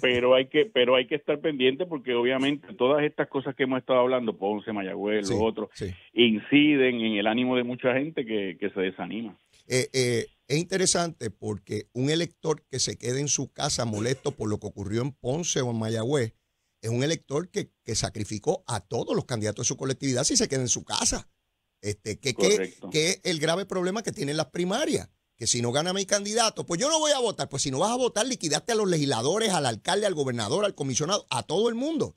pero hay que, pero hay que estar pendiente porque obviamente todas estas cosas que hemos estado hablando, Ponce, Mayagüez, los otros, inciden en el ánimo de mucha gente que, que se desanima. Eh, eh, es interesante porque un elector que se quede en su casa molesto por lo que ocurrió en Ponce o en Mayagüez es un elector que, que sacrificó a todos los candidatos de su colectividad si se queda en su casa. Este, que, que, que, el grave problema que tienen las primarias, que si no gana mi candidato, pues yo no voy a votar, pues si no vas a votar, liquidaste a los legisladores, al alcalde, al gobernador, al comisionado, a todo el mundo.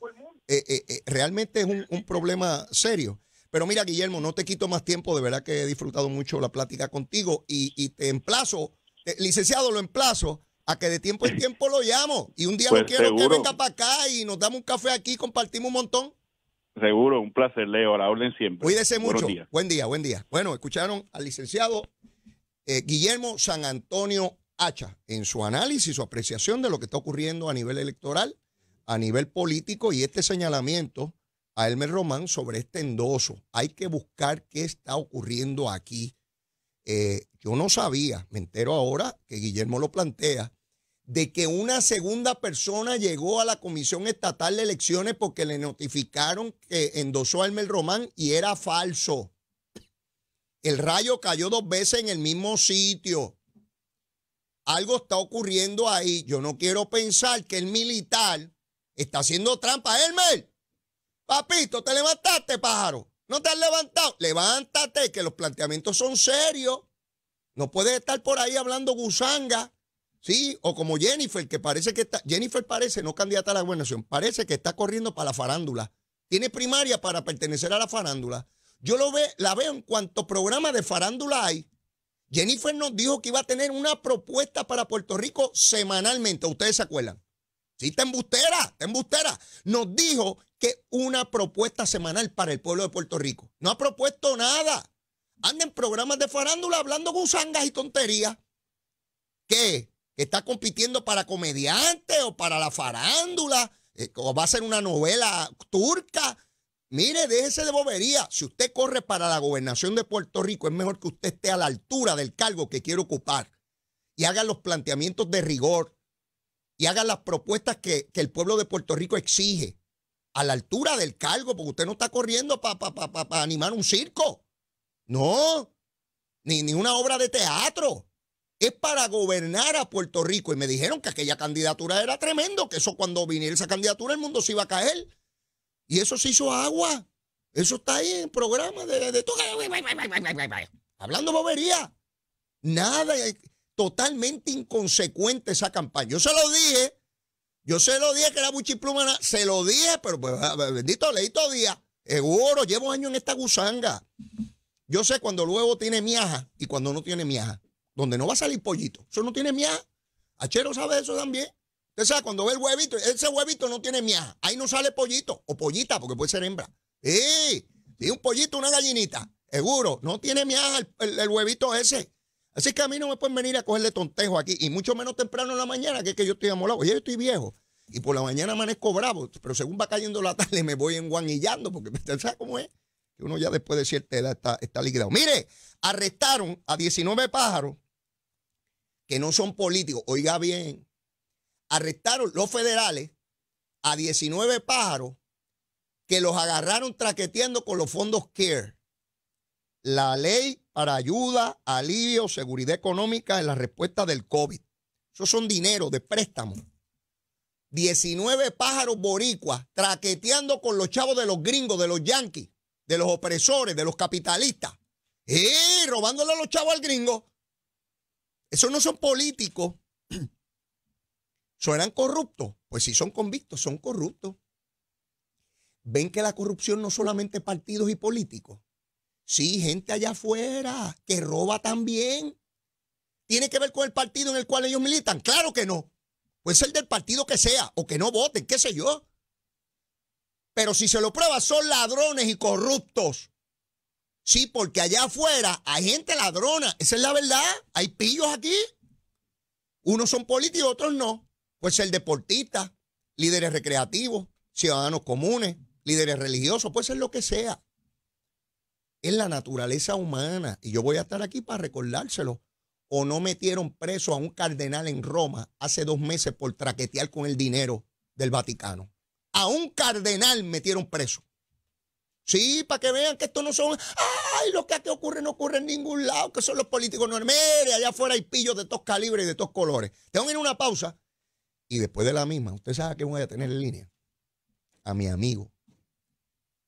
Eh, eh, eh, realmente es un, problema serio. Pero mira, Guillermo, no te quito más tiempo, de verdad que he disfrutado mucho la plática contigo y, te emplazo, licenciado, lo emplazo a que de tiempo en tiempo lo llamo y un día lo pues quiero que venga para acá y nos damos un café aquí, compartimos un montón. Seguro, un placer, Leo, a la orden siempre. Cuídese mucho. Buen día, buen día. Bueno, escucharon al licenciado eh, Guillermo San Antonio Hacha en su análisis, su apreciación de lo que está ocurriendo a nivel electoral, a nivel político y este señalamiento a Elmer Román sobre este endoso. Hay que buscar qué está ocurriendo aquí. Eh, yo no sabía, me entero ahora que Guillermo lo plantea, de que una segunda persona llegó a la Comisión Estatal de Elecciones porque le notificaron que endosó a Elmer Román y era falso. El rayo cayó dos veces en el mismo sitio. Algo está ocurriendo ahí. Yo no quiero pensar que el militar está haciendo trampa. Elmer, papito, te levantaste, pájaro. No te has levantado. Levántate, que los planteamientos son serios. No puedes estar por ahí hablando gusanga. Sí, o como Jennifer, que parece que está, Jennifer parece no candidata a la gobernación, parece que está corriendo para la farándula. Tiene primaria para pertenecer a la farándula. Yo lo ve, la veo en cuanto programa de farándula hay. Jennifer nos dijo que iba a tener una propuesta para Puerto Rico semanalmente. ¿Ustedes se acuerdan? Sí, te embustera, está embustera. Nos dijo que una propuesta semanal para el pueblo de Puerto Rico. No ha propuesto nada. Anda en programas de farándula hablando gusangas y tonterías. ¿Qué? está compitiendo para comediante o para la farándula, eh, o va a ser una novela turca. Mire, déjese de bobería. Si usted corre para la gobernación de Puerto Rico, es mejor que usted esté a la altura del cargo que quiere ocupar y haga los planteamientos de rigor y haga las propuestas que, el pueblo de Puerto Rico exige a la altura del cargo, porque usted no está corriendo para animar un circo. No, ni, ni una obra de teatro es para gobernar a Puerto Rico. Y me dijeron que aquella candidatura era tremendo, que eso cuando viniera esa candidatura el mundo se iba a caer. Y eso se hizo agua. Eso está ahí en el programa de, Hablando bobería. Nada, eh, totalmente inconsecuente esa campaña. Yo se lo dije, yo se lo dije que era buchipluma, se lo dije, pero pues, ah, pues, bendito leí todo día. Seguro, llevo años en esta gusanga. Yo sé cuando luego tiene miaja y cuando no tiene miaja donde no va a salir pollito. Eso no tiene miaja. Achero sabe eso también. Usted sabe, cuando ve el huevito, ese huevito no tiene miaja. Ahí no sale pollito o pollita, porque puede ser hembra. ¡Eh! Sí, un pollito, una gallinita. Seguro, no tiene miaja el, huevito ese. Así que a mí no me pueden venir a cogerle tontejo aquí, y mucho menos temprano en la mañana, que es que yo estoy amolado. Oye, yo estoy viejo, y por la mañana amanezco bravo, pero según va cayendo la tarde me voy enguanillando, porque sabe cómo es? Que uno ya después de cierta edad está, está liquidado. Mire, arrestaron a 19 pájaros que no son políticos, oiga bien, arrestaron los federales a 19 pájaros que los agarraron traqueteando con los fondos CARE, la ley para ayuda, alivio, seguridad económica en la respuesta del COVID. Eso son dinero de préstamo. 19 pájaros boricuas traqueteando con los chavos de los gringos, de los yanquis, de los opresores, de los capitalistas. ¡Eh! Robándole a los chavos al gringo esos no son políticos. ¿Suenan corruptos? Pues si son convictos, son corruptos. Ven que la corrupción no solamente partidos y políticos. Sí, gente allá afuera que roba también. ¿Tiene que ver con el partido en el cual ellos militan? Claro que no. Puede ser del partido que sea o que no voten, qué sé yo. Pero si se lo prueba, son ladrones y corruptos. Sí, porque allá afuera hay gente ladrona. Esa es la verdad. Hay pillos aquí. Unos son políticos, otros no. Puede ser deportista, líderes recreativos, ciudadanos comunes, líderes religiosos, puede ser lo que sea. Es la naturaleza humana. Y yo voy a estar aquí para recordárselo. O no metieron preso a un cardenal en Roma hace dos meses por traquetear con el dinero del Vaticano. A un cardenal metieron preso. Sí, para que vean que esto no son, ay, lo que aquí ocurre no ocurre en ningún lado, que son los políticos normales, allá afuera hay pillos de todos calibres y de todos colores. Tengo que ir a una pausa y después de la misma, usted sabe que voy a tener en línea a mi amigo,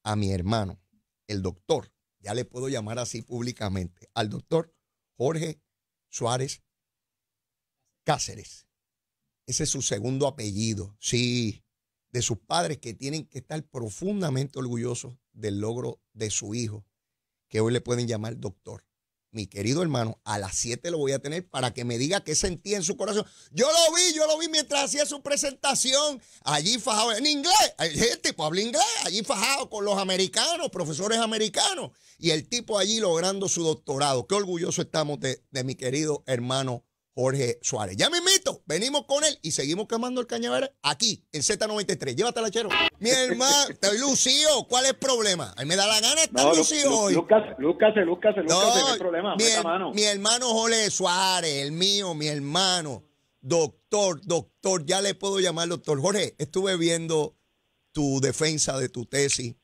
a mi hermano, el doctor, ya le puedo llamar así públicamente, al doctor Jorge Suárez Cáceres. Ese es su segundo apellido. Sí, de sus padres que tienen que estar profundamente orgullosos del logro de su hijo, que hoy le pueden llamar doctor. Mi querido hermano, a las 7 lo voy a tener para que me diga qué sentía en su corazón. Yo lo vi, yo lo vi mientras hacía su presentación. Allí fajado en inglés. El tipo habla inglés. Allí fajado con los americanos, profesores americanos. Y el tipo allí logrando su doctorado. Qué orgulloso estamos de, de mi querido hermano Jorge Suárez. Ya me invito, venimos con él y seguimos quemando el cañaveral aquí en Z93. la Chero. Mi hermano, estoy lucido. ¿Cuál es el problema? me da la gana estar hoy. Lucas, Lucas, Lucas, Lucas, no, hay problema. Mi, mi hermano Jorge Suárez, el mío, mi hermano. Doctor, doctor, ya le puedo llamar doctor. Jorge, estuve viendo tu defensa de tu tesis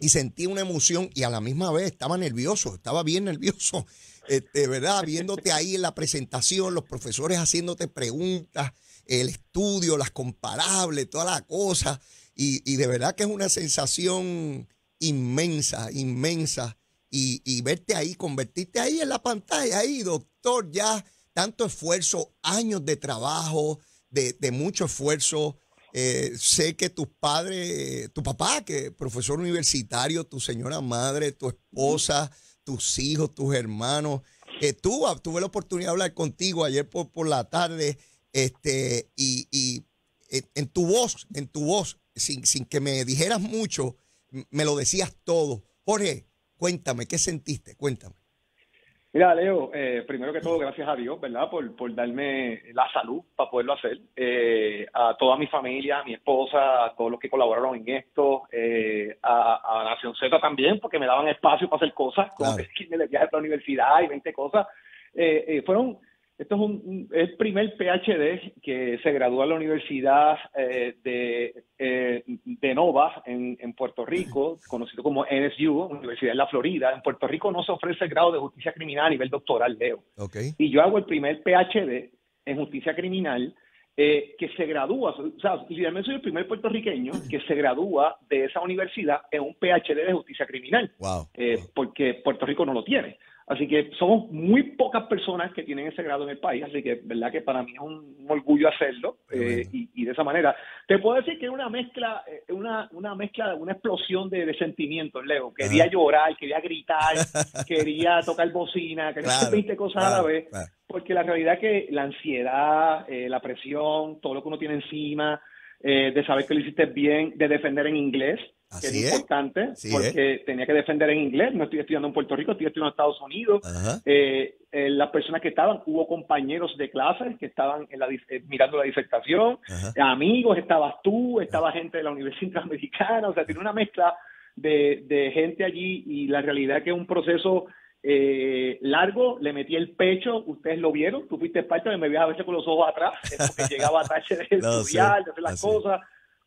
y sentí una emoción y a la misma vez estaba nervioso, estaba bien nervioso. De este, ¿verdad? Viéndote ahí en la presentación, los profesores haciéndote preguntas, el estudio, las comparables, toda la cosa. Y, de verdad que es una sensación inmensa, inmensa. Y, verte ahí, convertirte ahí en la pantalla, ahí, doctor, ya tanto esfuerzo, años de trabajo, de, mucho esfuerzo. Eh, sé que tus padres, tu papá, que es profesor universitario, tu señora madre, tu esposa, tus hijos, tus hermanos. que tú ah, tuve la oportunidad de hablar contigo ayer por, la tarde este, y, y eh, en, tu voz, en tu voz, sin, sin que me dijeras mucho, me lo decías todo. Jorge, cuéntame, ¿qué sentiste? Cuéntame. Mira, Leo, eh, primero que todo, gracias a Dios, ¿verdad? Por, darme la salud para poderlo hacer. Eh, a toda mi familia, a mi esposa, a todos los que colaboraron en esto, eh, a, Nación Z también, porque me daban espacio para hacer cosas, como decirme que viaje a la universidad y 20 cosas. fueron esto es el primer PhD que se gradúa en la Universidad eh, de, eh, de, Nova en, en, Puerto Rico, conocido como NSU, Universidad de la Florida. En Puerto Rico no se ofrece el grado de justicia criminal a nivel doctoral, Leo. Y yo hago el primer PhD en justicia criminal eh, que se gradúa, o sea, literalmente soy el primer puertorriqueño que se gradúa de esa universidad en un PhD de justicia criminal, Wow. Eh, porque Puerto Rico no lo tiene. Así que somos muy pocas personas que tienen ese grado en el país, así que verdad que para mí es un, orgullo hacerlo eh, y, de esa manera. Te puedo decir que es una mezcla, eh, una, una mezcla, una explosión de, sentimientos, Leo. Quería ah. llorar, quería gritar, quería tocar bocina, quería hacer 20 cosas a la vez, porque la realidad es que la ansiedad, eh, la presión, todo lo que uno tiene encima, de saber que lo hiciste bien, de defender en inglés, que es, importante porque eh. tenía que defender en inglés. No estoy estudiando en Puerto Rico, estoy estudiando en Estados Unidos. Eh, eh, las personas que estaban, hubo compañeros de clases que estaban mirando la disertación, amigos, estabas tú, estaba gente de la Universidad Interamericana. O sea, tiene una mezcla de, gente allí y la realidad es que es un proceso largo, le metí el pecho, ustedes lo vieron, tú fuiste y me veías a veces con los ojos atrás, porque llegaba a de estudiar, de hacer las cosas,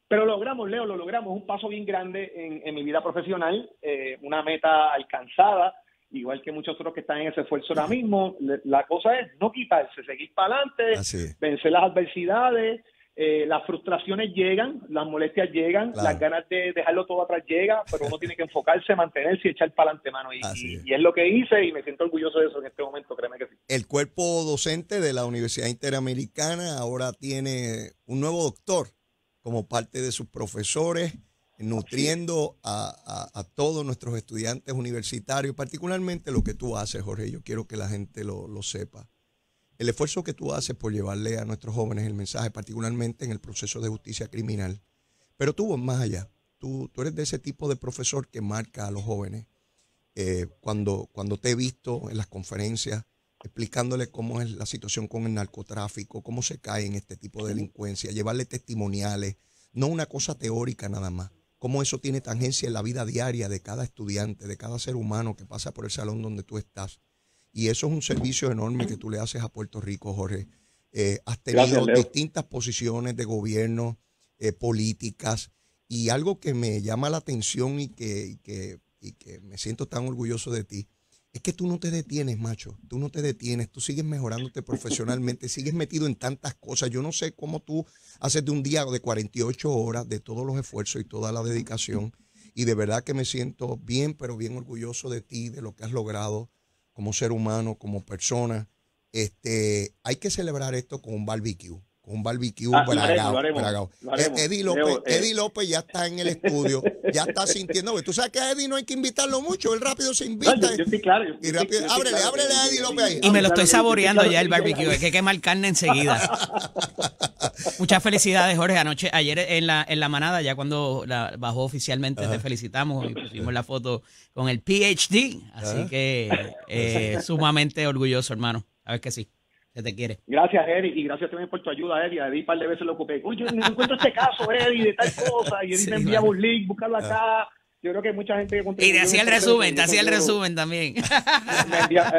pero logramos, Leo, lo logramos, un paso bien grande en, mi vida profesional, eh, una meta alcanzada, igual que muchos otros que están en ese esfuerzo ahora mismo. La cosa es no quitarse, seguir para adelante, vencer las adversidades, eh, las frustraciones llegan, las molestias llegan, las ganas de dejarlo todo atrás llegan, pero uno tiene que enfocarse, mantenerse y echar para adelante, mano. y, y, es. lo que hice y me siento orgulloso de eso en este momento, créeme que sí. El cuerpo docente de la Universidad Interamericana ahora tiene un nuevo doctor como parte de sus profesores, nutriendo a, todos nuestros estudiantes universitarios, particularmente lo que tú haces, Jorge, yo quiero que la gente lo, sepa. El esfuerzo que tú haces por llevarle a nuestros jóvenes el mensaje, particularmente en el proceso de justicia criminal. Pero tú vas más allá. Tú, tú, eres de ese tipo de profesor que marca a los jóvenes. Eh, cuando, cuando te he visto en las conferencias, explicándole cómo es la situación con el narcotráfico, cómo se cae en este tipo de delincuencia, llevarle testimoniales, no una cosa teórica nada más, cómo eso tiene tangencia en la vida diaria de cada estudiante, de cada ser humano que pasa por el salón donde tú estás. Y eso es un servicio enorme que tú le haces a Puerto Rico, Jorge. Eh, has tenido distintas posiciones de gobierno, eh, políticas, y algo que me llama la atención y que me siento tan orgulloso de ti es que tú no te detienes, macho. Tú no te detienes, tú sigues mejorándote profesionalmente, sigues metido en tantas cosas. Yo no sé cómo tú haces de un día de 48 horas, de todos los esfuerzos y toda la dedicación. Y de verdad que me siento bien, pero bien orgulloso de ti, de lo que has logrado como ser humano, como persona. Este, hay que celebrar esto con un barbecue un barbecue ah, bragado. E-, Eddie, López, eh. López ya está en el estudio, ya está sintiendo. Tú sabes que a Eddie no hay que invitarlo mucho, él rápido se invita. claro. y ábrele, ábrele a Eddie López ahí. Y me lo estoy saboreando ya el barbecue, es que hay que quemar carne enseguida. Muchas felicidades, Jorge. Anoche, ayer en la, en la manada, ya cuando bajó oficialmente, te felicitamos y pusimos la foto con el PhD. Así que eh, sumamente orgulloso, hermano. A ver que sí te quiere. Gracias, Eddie, y gracias también por tu ayuda, Eddie. A Eddie un par de veces lo ocupé. uy, yo no encuentro este caso, Eddie, de tal cosa. Y Eddie me envía un link, búscalo acá. Yo creo que hay mucha gente que contribuyó. Y de hacía el resumen, te hacía el resumen también. Eh,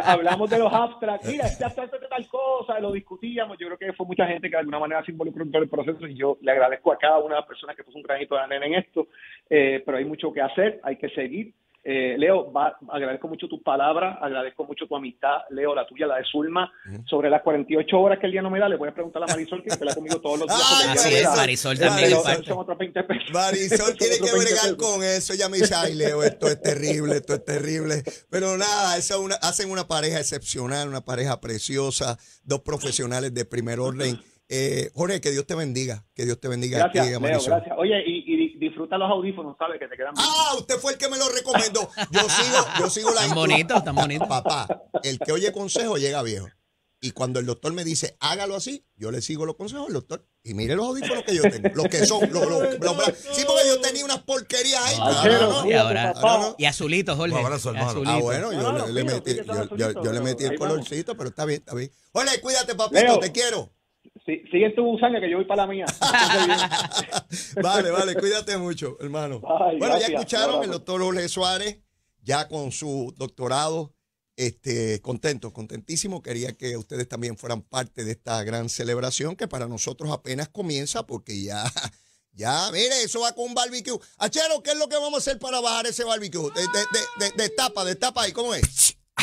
hablamos de los abstracts. Mira, este abstract de tal cosa, lo discutíamos. Yo creo que fue mucha gente que de alguna manera se involucró en todo el proceso y yo le agradezco a cada una de las personas que puso un granito de arena en esto. Eh, pero hay mucho que hacer, hay que seguir. Eh, Leo, va, agradezco mucho tus palabras, agradezco mucho tu amistad, Leo, la tuya, la de Zulma. Sobre las 48 horas que el día no me da, le voy a preguntar a Marisol, que está conmigo todos los días. es, ah, Marisol también. Marisol, tiene que bregar con eso. Ella me dice, ay, Leo, esto es terrible, esto es terrible. Pero nada, eso hacen una pareja excepcional, una pareja preciosa, dos profesionales de primer orden. Eh, Jorge, que Dios te bendiga, que Dios te bendiga. Gracias, eh, Leo, gracias. Oye, y, gustan los audífonos, sabe Que te quedan bien. Ah, usted fue el que me lo recomendó. Yo sigo, yo sigo la... Tan bonito, están bonitos Papá, el que oye consejo llega viejo. Y cuando el doctor me dice, hágalo así, yo le sigo los consejos al doctor. Y mire los audífonos que yo tengo, los que son, los, los, los, Sí, porque yo tenía unas porquerías ahí. y ahora, y azulitos, Jorge. Ah, bueno, yo, le, metí, yo, yo, yo le metí el colorcito, pero está bien, está bien. Jorge, cuídate, papito, te quiero sigue tu buzaña que yo voy para la mía. vale, vale, cuídate mucho, hermano. bueno, ya escucharon el doctor Jorge Suárez, ya con su doctorado, este, contento, contentísimo. Quería que ustedes también fueran parte de esta gran celebración que para nosotros apenas comienza porque ya, ya, mire, eso va con un barbecue. Achero, ¿qué es lo que vamos a hacer para bajar ese barbecue? De, de, de, de tapa, de tapa ahí, ¿cómo es? Ah.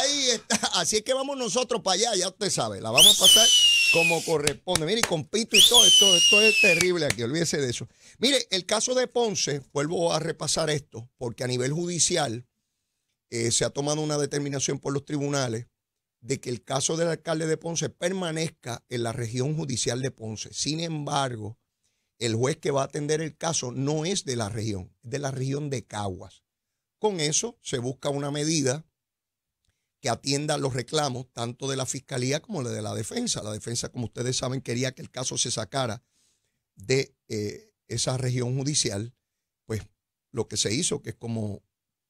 Ahí está. Así es que vamos nosotros para allá, ya usted sabe, la vamos a pasar como corresponde. Mire, y compito y todo, esto, esto es terrible aquí, olvídese de eso. Mire, el caso de Ponce, vuelvo a repasar esto, porque a nivel judicial eh, se ha tomado una determinación por los tribunales de que el caso del alcalde de Ponce permanezca en la región judicial de Ponce. Sin embargo, el juez que va a atender el caso no es de la región, es de la región de Caguas. Con eso se busca una medida que atienda los reclamos tanto de la fiscalía como de la defensa. La defensa, como ustedes saben, quería que el caso se sacara de eh, esa región judicial. Pues lo que se hizo, que es como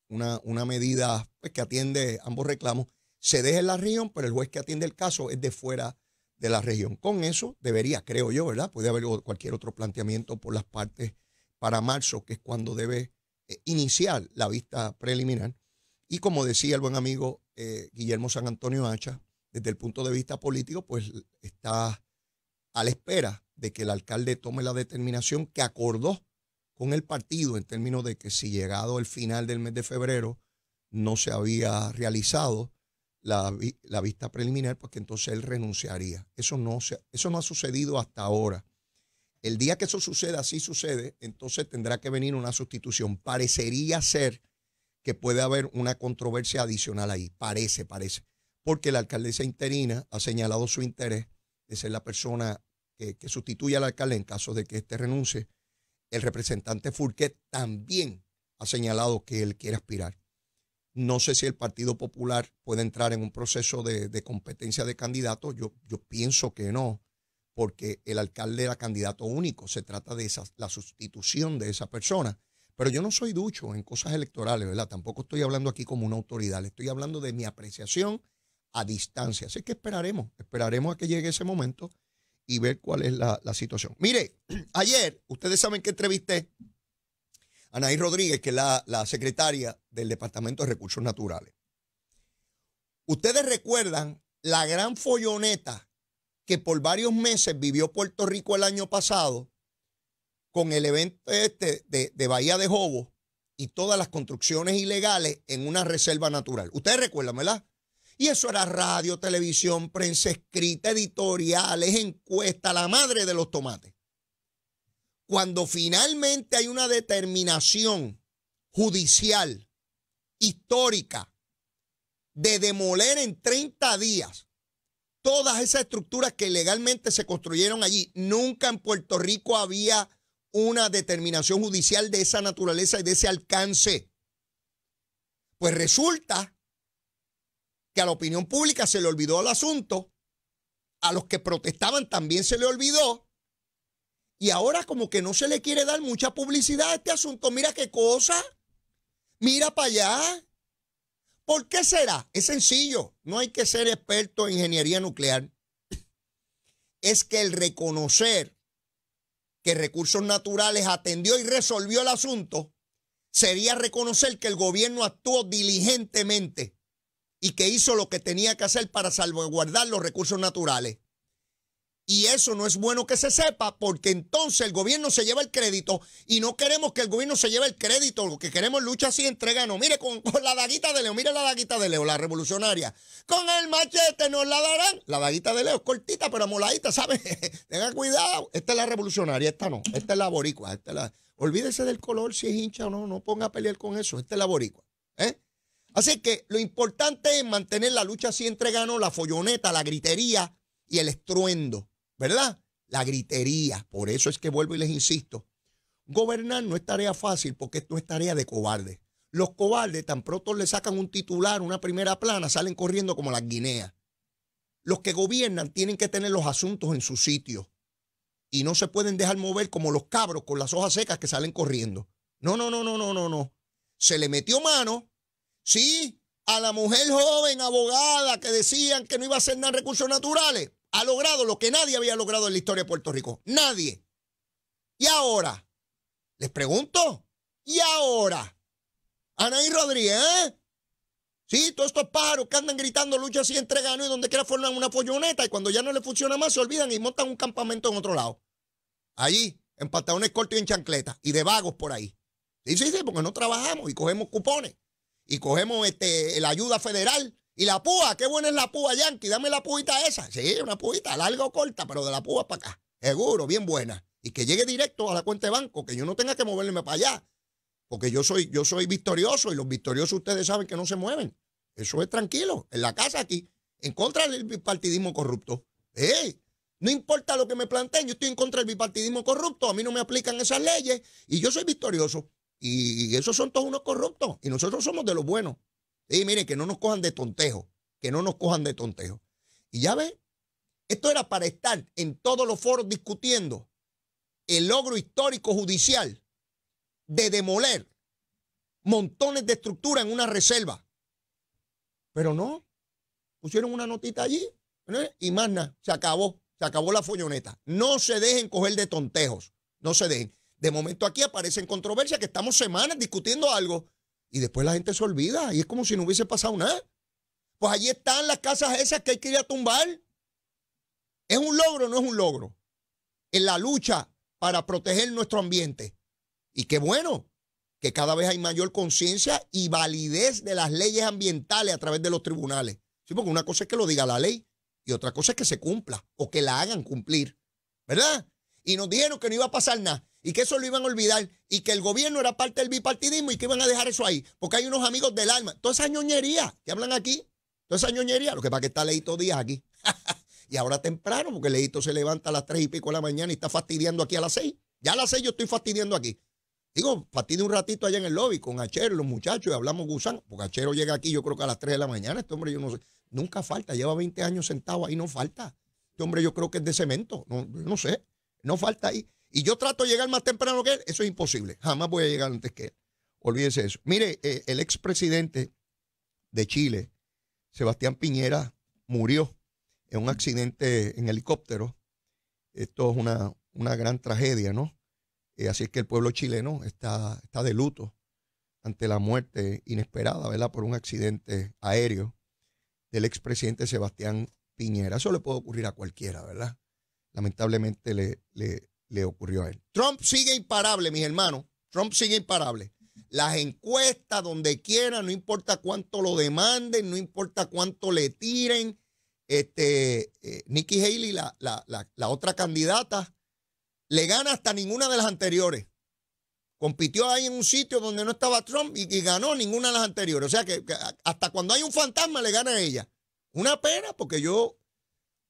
una, una medida pues, que atiende ambos reclamos, se deja en la región, pero el juez que atiende el caso es de fuera de la región. Con eso debería, creo yo, ¿verdad? Puede haber cualquier otro planteamiento por las partes para marzo, que es cuando debe eh, iniciar la vista preliminar. Y como decía el buen amigo eh, Guillermo San Antonio Hacha, desde el punto de vista político, pues está a la espera de que el alcalde tome la determinación que acordó con el partido en términos de que si llegado el final del mes de febrero no se había realizado la, vista preliminar, pues que entonces él renunciaría. Eso no, se, eso no ha sucedido hasta ahora. El día que eso suceda, si sucede, entonces tendrá que venir una sustitución. Parecería ser que puede haber una controversia adicional ahí. Parece, parece. Porque la alcaldesa interina ha señalado su interés de ser la persona que, que sustituya al alcalde en caso de que éste renuncie. El representante Furquet también ha señalado que él quiere aspirar. No sé si el Partido Popular puede entrar en un proceso de, competencia de candidatos. Yo, yo, pienso que no, porque el alcalde era candidato único. Se trata de esa, la sustitución de esa persona. Pero yo no soy ducho en cosas electorales, ¿verdad? Tampoco estoy hablando aquí como una autoridad, le estoy hablando de mi apreciación a distancia. Así que esperaremos, esperaremos a que llegue ese momento y ver cuál es la, situación. Mire, ayer ustedes saben que entrevisté a Anaí Rodríguez, que es la, la secretaria del Departamento de Recursos Naturales. Ustedes recuerdan la gran folloneta que por varios meses vivió Puerto Rico el año pasado con el evento este de, Bahía de Jobo y todas las construcciones ilegales en una reserva natural. Ustedes recuerdan, ¿verdad? Y eso era radio, televisión, prensa escrita, editoriales, encuesta, la madre de los tomates. Cuando finalmente hay una determinación judicial, histórica, de demoler en 30 días todas esas estructuras que legalmente se construyeron allí, nunca en Puerto Rico había una determinación judicial de esa naturaleza y de ese alcance. Pues resulta que a la opinión pública se le olvidó el asunto, a los que protestaban también se le olvidó, y ahora como que no se le quiere dar mucha publicidad a este asunto. Mira qué cosa, mira para allá. ¿Por qué será? Es sencillo, no hay que ser experto en ingeniería nuclear. Es que el reconocer que Recursos Naturales atendió y resolvió el asunto, sería reconocer que el gobierno actuó diligentemente y que hizo lo que tenía que hacer para salvaguardar los recursos naturales. Y eso no es bueno que se sepa porque entonces el gobierno se lleva el crédito y no queremos que el gobierno se lleve el crédito. Lo que queremos lucha así, entrega no. Mire con, la daguita de Leo, mire la daguita de Leo, la revolucionaria. Con el machete nos la darán. La daguita de Leo es cortita pero amoladita, ¿sabe? tenga cuidado. Esta es la revolucionaria, esta no. Esta es la boricua. Olvídese del color si es hincha o no. No ponga a pelear con eso. Esta es la boricua. ¿eh? Así que lo importante es mantener la lucha así, entrega no, la folloneta, la gritería y el estruendo. ¿verdad? La gritería. Por eso es que vuelvo y les insisto. Gobernar no es tarea fácil porque esto es tarea de cobardes. Los cobardes tan pronto le sacan un titular, una primera plana, salen corriendo como las guineas. Los que gobiernan tienen que tener los asuntos en su sitio y no se pueden dejar mover como los cabros con las hojas secas que salen corriendo. No, no, no, no, no, no, no. Se le metió mano, sí, a la mujer joven abogada que decían que no iba a hacer nada recursos naturales ha logrado lo que nadie había logrado en la historia de Puerto Rico. Nadie. Y ahora, les pregunto, ¿y ahora? Anaí Rodríguez, ¿eh? Sí, todos estos paros que andan gritando lucha así entre ganos y donde quiera forman una folloneta, y cuando ya no le funciona más se olvidan y montan un campamento en otro lado. Allí, en pantalones cortos y en chancletas y de vagos por ahí. Sí, sí, sí, porque no trabajamos y cogemos cupones y cogemos este, la ayuda federal y la púa, qué buena es la púa, Yankee. Dame la púita esa. Sí, una púita, larga o corta, pero de la púa para acá. Seguro, bien buena. Y que llegue directo a la cuenta de banco, que yo no tenga que moverme para allá. Porque yo soy, yo soy victorioso y los victoriosos ustedes saben que no se mueven. Eso es tranquilo, en la casa aquí, en contra del bipartidismo corrupto. eh No importa lo que me planteen, yo estoy en contra del bipartidismo corrupto, a mí no me aplican esas leyes y yo soy victorioso. Y esos son todos unos corruptos y nosotros somos de los buenos. Sí, miren, que no nos cojan de tontejo, que no nos cojan de tontejo. Y ya ve, esto era para estar en todos los foros discutiendo el logro histórico judicial de demoler montones de estructura en una reserva. Pero no, pusieron una notita allí ¿eh? y más nada, se acabó, se acabó la folloneta. No se dejen coger de tontejos, no se dejen. De momento aquí aparecen controversias que estamos semanas discutiendo algo y después la gente se olvida y es como si no hubiese pasado nada. Pues allí están las casas esas que hay que ir a tumbar. ¿Es un logro o no es un logro? En la lucha para proteger nuestro ambiente. Y qué bueno que cada vez hay mayor conciencia y validez de las leyes ambientales a través de los tribunales. Sí, porque una cosa es que lo diga la ley y otra cosa es que se cumpla o que la hagan cumplir. ¿Verdad? Y nos dijeron que no iba a pasar nada y que eso lo iban a olvidar y que el gobierno era parte del bipartidismo y que iban a dejar eso ahí, porque hay unos amigos del alma. Toda esa ñoñería que hablan aquí, toda esa ñoñería, lo que pasa que está Leito Díaz aquí. y ahora temprano, porque Leito se levanta a las tres y pico de la mañana y está fastidiando aquí a las seis. Ya a las seis yo estoy fastidiando aquí. Digo, fastidio un ratito allá en el lobby con Achero, los muchachos, y hablamos gusano, porque Achero llega aquí yo creo que a las 3 de la mañana. Este hombre yo no sé, nunca falta, lleva 20 años sentado ahí, no falta. Este hombre yo creo que es de cemento, no sé, no falta ahí y yo trato de llegar más temprano que él, eso es imposible. Jamás voy a llegar antes que él. Olvídense eso. Mire, eh, el expresidente de Chile, Sebastián Piñera, murió en un accidente en helicóptero. Esto es una, gran tragedia, ¿no? Eh, así es que el pueblo chileno está, está de luto ante la muerte inesperada, ¿verdad? Por un accidente aéreo del expresidente Sebastián Piñera. Eso le puede ocurrir a cualquiera, ¿verdad? Lamentablemente le, le, le ocurrió a él. Trump sigue imparable, mis hermanos. Trump sigue imparable. Las encuestas, donde quiera, no importa cuánto lo demanden, no importa cuánto le tiren. Este, eh, Nikki Haley, la, otra candidata, le gana hasta ninguna de las anteriores. Compitió ahí en un sitio donde no estaba Trump y, ganó ninguna de las anteriores. O sea que, que, hasta cuando hay un fantasma le gana a ella. Una pena porque yo,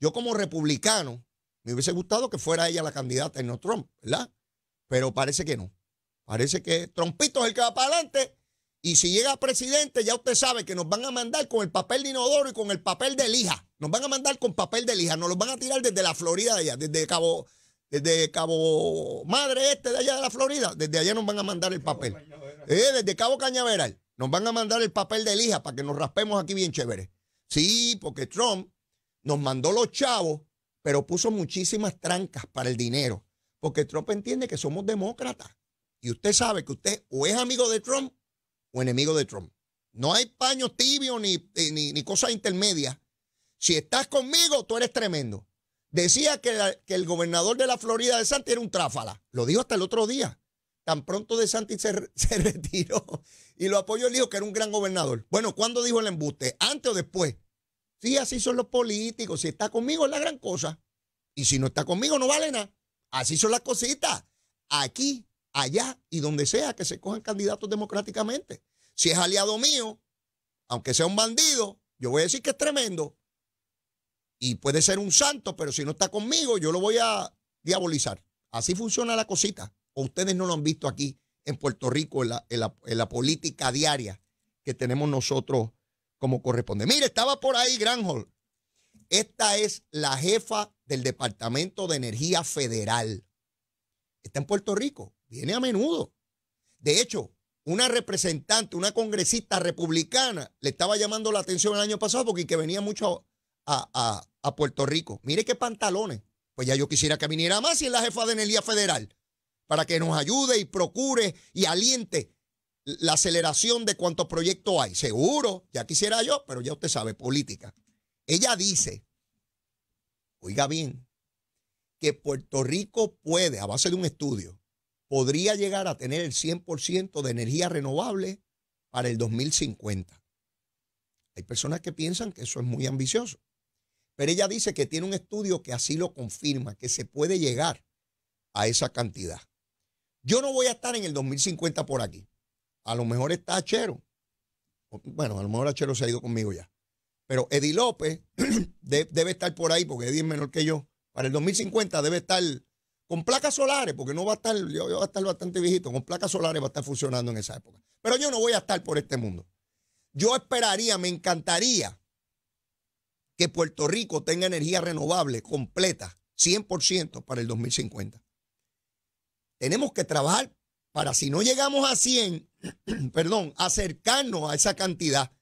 yo como republicano, me hubiese gustado que fuera ella la candidata y no Trump, ¿verdad? Pero parece que no. Parece que Trumpito es el que va para adelante. Y si llega presidente, ya usted sabe que nos van a mandar con el papel de inodoro y con el papel de lija. Nos van a mandar con papel de lija. Nos los van a tirar desde la Florida de allá, desde Cabo, desde Cabo Madre Este de allá de la Florida. Desde allá nos van a mandar el papel. Eh, desde Cabo Cañaveral. Nos van a mandar el papel de lija para que nos raspemos aquí bien chévere. Sí, porque Trump nos mandó los chavos pero puso muchísimas trancas para el dinero, porque Trump entiende que somos demócratas. Y usted sabe que usted o es amigo de Trump o enemigo de Trump. No hay paño tibio ni, eh, ni, ni cosas intermedias. Si estás conmigo, tú eres tremendo. Decía que, el gobernador de la Florida de Santi era un tráfala. Lo dijo hasta el otro día. Tan pronto de Santi se, retiró y lo apoyó, el dijo que era un gran gobernador. Bueno, ¿cuándo dijo el embuste? ¿Antes o después? Sí, así son los políticos. Si está conmigo es la gran cosa. Y si no está conmigo no vale nada. Así son las cositas. Aquí, allá y donde sea que se cojan candidatos democráticamente. Si es aliado mío, aunque sea un bandido, yo voy a decir que es tremendo. Y puede ser un santo, pero si no está conmigo, yo lo voy a diabolizar. Así funciona la cosita. O ustedes no lo han visto aquí en Puerto Rico, en la política diaria que tenemos nosotros como corresponde. Mire, estaba por ahí Granholm. Esta es la jefa del Departamento de Energía Federal. Está en Puerto Rico, viene a menudo. De hecho, una representante, una congresista republicana, le estaba llamando la atención el año pasado porque que venía mucho a, a Puerto Rico. Mire qué pantalones. Pues ya yo quisiera que viniera más y es la jefa de Energía Federal para que nos ayude y procure y aliente la aceleración de cuántos proyectos hay. Seguro, ya quisiera yo, pero ya usted sabe, política. Ella dice, oiga bien, que Puerto Rico puede, a base de un estudio, podría llegar a tener el 100% de energía renovable para el 2050. Hay personas que piensan que eso es muy ambicioso, pero ella dice que tiene un estudio que así lo confirma, que se puede llegar a esa cantidad. Yo no voy a estar en el 2050 por aquí, a lo mejor está Achero. Bueno, a lo mejor Achero se ha ido conmigo ya. Pero Eddie López debe estar por ahí, porque Eddie es menor que yo. Para el 2050 debe estar con placas solares, porque no va a estar, yo, yo va a estar bastante viejito, con placas solares va a estar funcionando en esa época. Pero yo no voy a estar por este mundo. Yo esperaría, me encantaría que Puerto Rico tenga energía renovable completa, 100% para el 2050. Tenemos que trabajar para si no llegamos a 100, perdón, acercarnos a esa cantidad,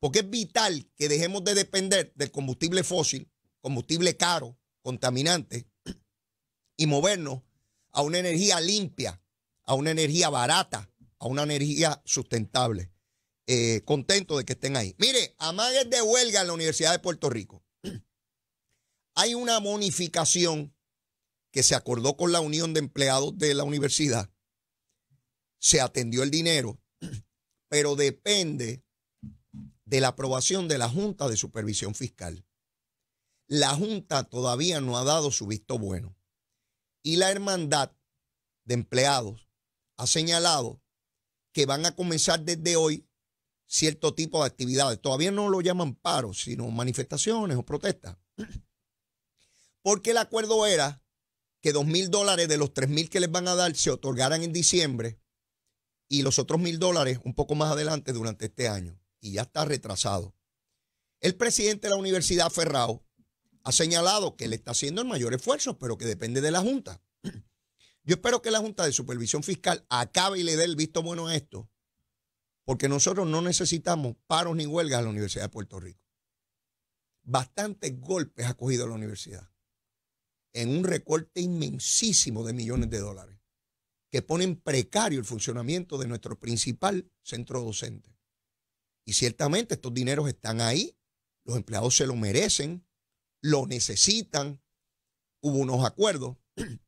porque es vital que dejemos de depender del combustible fósil, combustible caro, contaminante, y movernos a una energía limpia, a una energía barata, a una energía sustentable. Eh, contento de que estén ahí. Mire, amagues de huelga en la Universidad de Puerto Rico. Hay una bonificación que se acordó con la Unión de Empleados de la Universidad se atendió el dinero, pero depende de la aprobación de la Junta de Supervisión Fiscal. La Junta todavía no ha dado su visto bueno. Y la hermandad de empleados ha señalado que van a comenzar desde hoy cierto tipo de actividades. Todavía no lo llaman paros, sino manifestaciones o protestas. Porque el acuerdo era que dos mil dólares de los tres mil que les van a dar se otorgaran en diciembre y los otros mil dólares un poco más adelante durante este año. Y ya está retrasado. El presidente de la Universidad Ferrao ha señalado que le está haciendo el mayor esfuerzo, pero que depende de la Junta. Yo espero que la Junta de Supervisión Fiscal acabe y le dé el visto bueno a esto, porque nosotros no necesitamos paros ni huelgas a la Universidad de Puerto Rico. Bastantes golpes ha cogido la universidad en un recorte inmensísimo de millones de dólares que ponen precario el funcionamiento de nuestro principal centro docente. Y ciertamente estos dineros están ahí, los empleados se lo merecen, lo necesitan, hubo unos acuerdos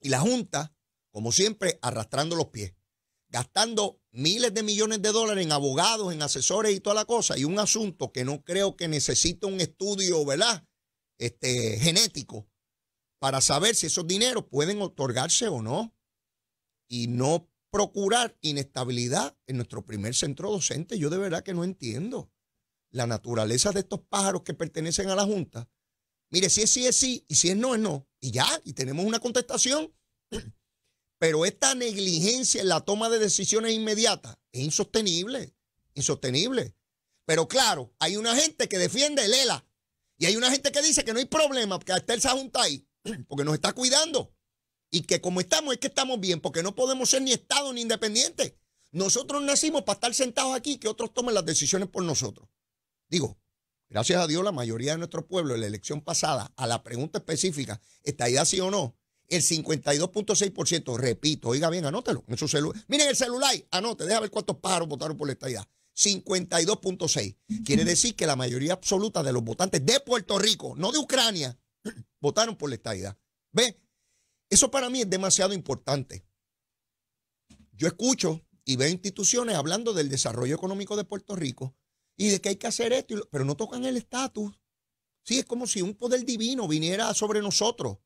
y la Junta, como siempre, arrastrando los pies, gastando miles de millones de dólares en abogados, en asesores y toda la cosa, y un asunto que no creo que necesite un estudio, ¿verdad? Este, genético, para saber si esos dineros pueden otorgarse o no y no procurar inestabilidad en nuestro primer centro docente. Yo de verdad que no entiendo la naturaleza de estos pájaros que pertenecen a la Junta. Mire, si es sí, es sí, y si es no, es no. Y ya, y tenemos una contestación. Pero esta negligencia en la toma de decisiones inmediatas es insostenible, insostenible. Pero claro, hay una gente que defiende el e y hay una gente que dice que no hay problema, que está esa junta ahí, porque nos está cuidando. Y que como estamos es que estamos bien, porque no podemos ser ni Estado ni independiente. Nosotros nacimos para estar sentados aquí que otros tomen las decisiones por nosotros. Digo, gracias a Dios, la mayoría de nuestro pueblo en la elección pasada, a la pregunta específica, ¿estaidad sí o no? El 52.6%, repito, oiga bien, anótelo en su celular. Miren el celular, anote, déjame ver cuántos pájaros votaron por la estadidad. 52.6. Quiere decir que la mayoría absoluta de los votantes de Puerto Rico, no de Ucrania, votaron por la estadidad. ¿Ve? Eso para mí es demasiado importante. Yo escucho y veo instituciones hablando del desarrollo económico de Puerto Rico y de que hay que hacer esto, pero no tocan el estatus. Sí, es como si un poder divino viniera sobre nosotros.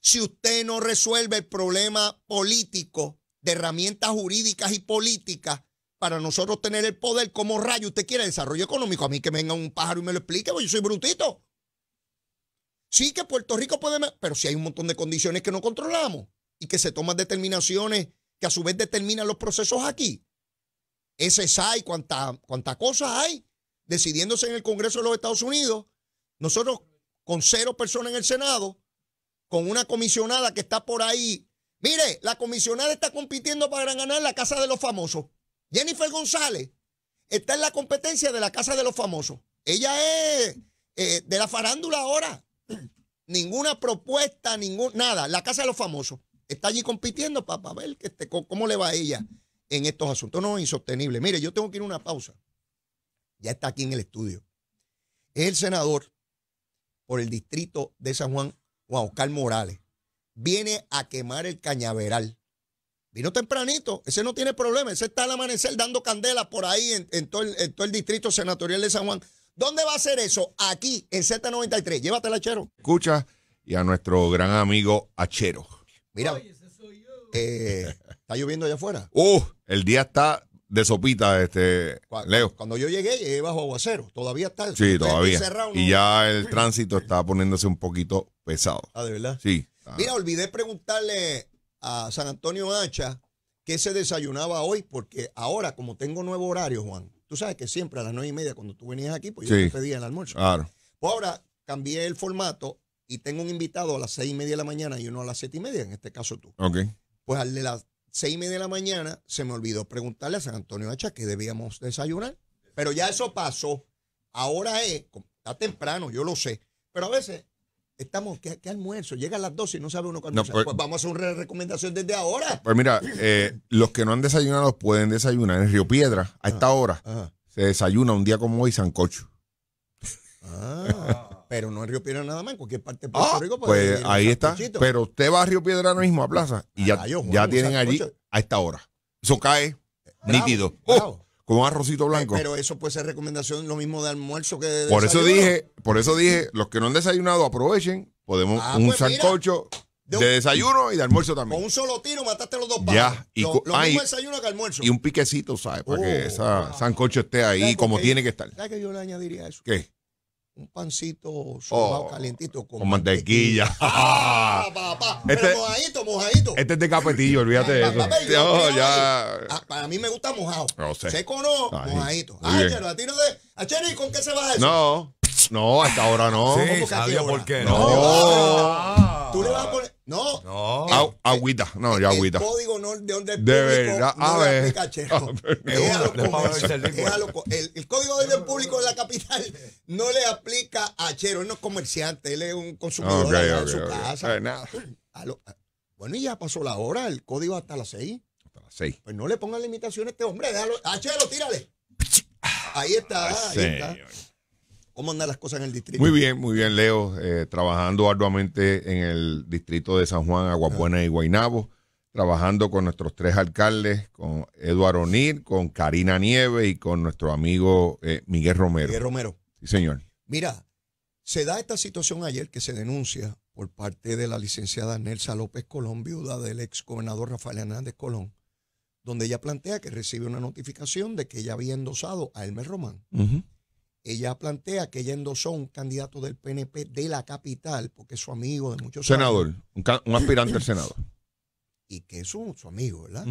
Si usted no resuelve el problema político de herramientas jurídicas y políticas para nosotros tener el poder como rayo, usted quiere desarrollo económico, a mí que venga un pájaro y me lo explique, porque yo soy brutito. Sí que Puerto Rico puede, pero si hay un montón de condiciones que no controlamos y que se toman determinaciones que a su vez determinan los procesos aquí. Ese es cuánta, cuánta cosa hay decidiéndose en el Congreso de los Estados Unidos. Nosotros con cero personas en el Senado, con una comisionada que está por ahí. Mire, la comisionada está compitiendo para ganar la Casa de los Famosos. Jennifer González está en la competencia de la Casa de los Famosos. Ella es eh, de la farándula ahora ninguna propuesta, ningún, nada. La Casa de los Famosos está allí compitiendo para, ver que este, cómo le va a ella en estos asuntos. No, insostenible. Mire, yo tengo que ir a una pausa. Ya está aquí en el estudio. Es el senador por el distrito de San Juan, Juan Oscar Morales. Viene a quemar el cañaveral. Vino tempranito, ese no tiene problema, ese está al amanecer dando candela por ahí en, en todo el distrito senatorial de San Juan. ¿Dónde va a ser eso? Aquí, en Z93. Llévatela, Achero. Escucha, y a nuestro gran amigo Achero. Mira, eh, está lloviendo allá afuera. Uh, el día está de sopita, este Leo. Cuando yo llegué, llegué bajo aguacero. Todavía está. Sí, todavía. Y ya el tránsito está poniéndose un poquito pesado. Ah, ¿de verdad? Sí. Mira, olvidé preguntarle a San Antonio Hacha qué se desayunaba hoy, porque ahora, como tengo nuevo horario, Juan, Tú sabes que siempre a las nueve y media, cuando tú venías aquí, pues yo te pedía el almuerzo. Claro. Pues ahora cambié el formato y tengo un invitado a las seis y media de la mañana y uno a las siete y media, en este caso tú. Ok. Pues al de las seis y media de la mañana se me olvidó preguntarle a San Antonio Hacha que debíamos desayunar. Pero ya eso pasó. Ahora es, está temprano, yo lo sé. Pero a veces Estamos, ¿qué, almuerzo? Llega a las 12 y no sabe uno cuándo. se pues-, pues, vamos a hacer una recomendación desde ahora. Pues mira, eh, los que no han desayunado pueden desayunar en Río Piedra a ah, esta hora. Se desayuna un día como hoy sancocho. Ah, pero no en Río Piedra nada más, en cualquier parte de Puerto ah, Rico. Pues ahí está. Pero usted va a Río Piedra ahora mismo a Plaza y ya, tienen allí a esta hora. Eso cae nítido. Oh con un arrocito blanco. Pero eso puede ser recomendación lo mismo de almuerzo que de Por eso dije, por eso dije, los que no han desayunado aprovechen, podemos ah, un pues, sancocho de, desayuno y de almuerzo también. Con un solo tiro mataste los dos panes. Ya, y lo, desayuno que almuerzo. Y un piquecito, ¿sabes? Para que oh, esa sancocho esté ahí como tiene que estar. ¿Sabes que yo le añadiría eso? ¿Qué? un pancito suave calentito oh, calientito con, con mantequilla. Ah, este, mojadito, mojadito. Este es de capetillo, olvídate de ah, eso. ya. Ah, para mí me gusta mojado. No sé. Seco no, Ay, mojadito. Ah, a tiro de. A ¿y ¿con qué se va eso? No, no, hasta ahora no. Sí, ¿Por qué? No. no. Tú le vas a poner. No. No. agüita. No, ya agüita. El código no, de orden De público verdad, no a ver. aplica a Chero. el código de orden público de la capital no le aplica a Chero. Él no es comerciante, él es un consumidor en su casa. Eh, bueno, y ya pasó la hora, el código hasta las seis. Hasta las seis. Pues no le pongan limitaciones a este hombre, déjalo. A Chero, tírale. Ahí está, ah, ahí está. ¿Cómo andan las cosas en el distrito? Muy bien, muy bien, Leo. Eh, trabajando arduamente en el distrito de San Juan, Aguapuena y Guainabo. Trabajando con nuestros tres alcaldes, con Eduardo onil con Karina Nieves y con nuestro amigo eh, Miguel Romero. Miguel Romero. Sí, señor. Mira, se da esta situación ayer que se denuncia por parte de la licenciada Nelsa López Colón, viuda del ex gobernador Rafael Hernández Colón, donde ella plantea que recibe una notificación de que ella había endosado a Elmer Román. Ella plantea que ella endosó un candidato del PNP de la capital, porque es su amigo de muchos años. Senador, un, aspirante al Senado. Y que es su amigo, ¿verdad?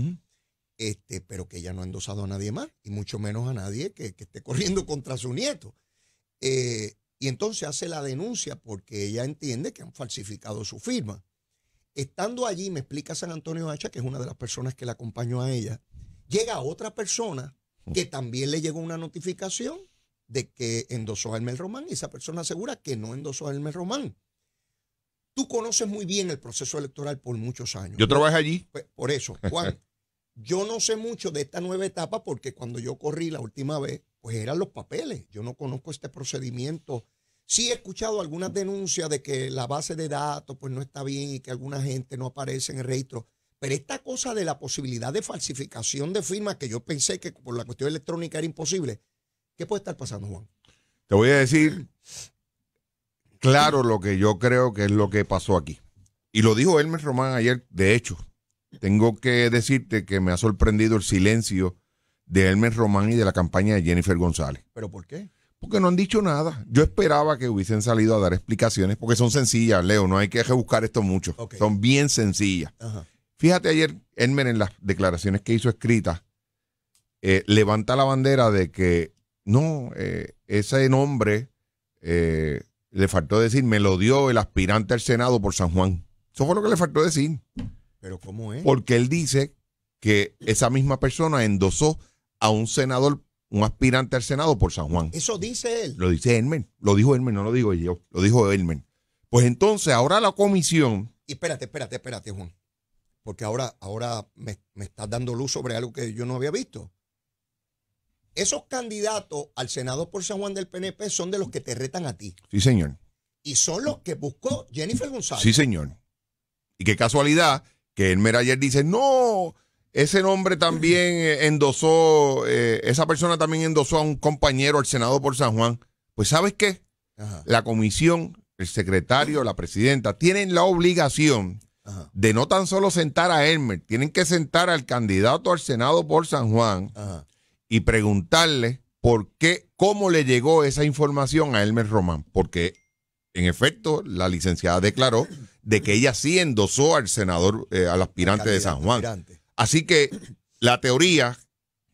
este, pero que ella no ha endosado a nadie más, y mucho menos a nadie que, esté corriendo contra su nieto. Eh, y entonces hace la denuncia porque ella entiende que han falsificado su firma. Estando allí, me explica San Antonio Hacha, que es una de las personas que la acompañó a ella, llega otra persona que también le llegó una notificación de que endosó a Hermel Román y esa persona asegura que no endosó a Hermel Román. Tú conoces muy bien el proceso electoral por muchos años. Yo trabajé allí. Pues, por eso, Juan, yo no sé mucho de esta nueva etapa porque cuando yo corrí la última vez, pues eran los papeles. Yo no conozco este procedimiento. Sí he escuchado algunas denuncias de que la base de datos pues no está bien y que alguna gente no aparece en el registro. Pero esta cosa de la posibilidad de falsificación de firmas que yo pensé que por la cuestión electrónica era imposible, ¿Qué puede estar pasando, Juan? Te voy a decir claro lo que yo creo que es lo que pasó aquí. Y lo dijo Elmer Román ayer, de hecho. Tengo que decirte que me ha sorprendido el silencio de Elmer Román y de la campaña de Jennifer González. ¿Pero por qué? Porque no han dicho nada. Yo esperaba que hubiesen salido a dar explicaciones porque son sencillas, Leo. No hay que buscar esto mucho. Son bien sencillas. Fíjate ayer, Elmer en las declaraciones que hizo escritas, eh, levanta la bandera de que no, eh, ese nombre eh, le faltó decir, me lo dio el aspirante al Senado por San Juan. Eso fue lo que le faltó decir. Pero ¿cómo es? Porque él dice que esa misma persona endosó a un senador, un aspirante al Senado por San Juan. Eso dice él. Lo dice Elmer. Lo dijo Elmer, no lo digo yo. Lo dijo Elmer. Pues entonces, ahora la comisión. Y espérate, espérate, espérate, Juan. Porque ahora, ahora me, me estás dando luz sobre algo que yo no había visto. Esos candidatos al Senado por San Juan del PNP son de los que te retan a ti. Sí, señor. Y son los que buscó Jennifer González. Sí, señor. Y qué casualidad que Elmer ayer dice, no, ese nombre también eh, endosó, eh, esa persona también endosó a un compañero al Senado por San Juan. Pues ¿sabes qué? La comisión, el secretario, la presidenta, tienen la obligación de no tan solo sentar a Elmer, tienen que sentar al candidato al Senado por San Juan. Ajá y preguntarle por qué, cómo le llegó esa información a Elmer Román, porque en efecto la licenciada declaró de que ella sí endosó al senador, eh, al aspirante de San Juan. Así que la teoría,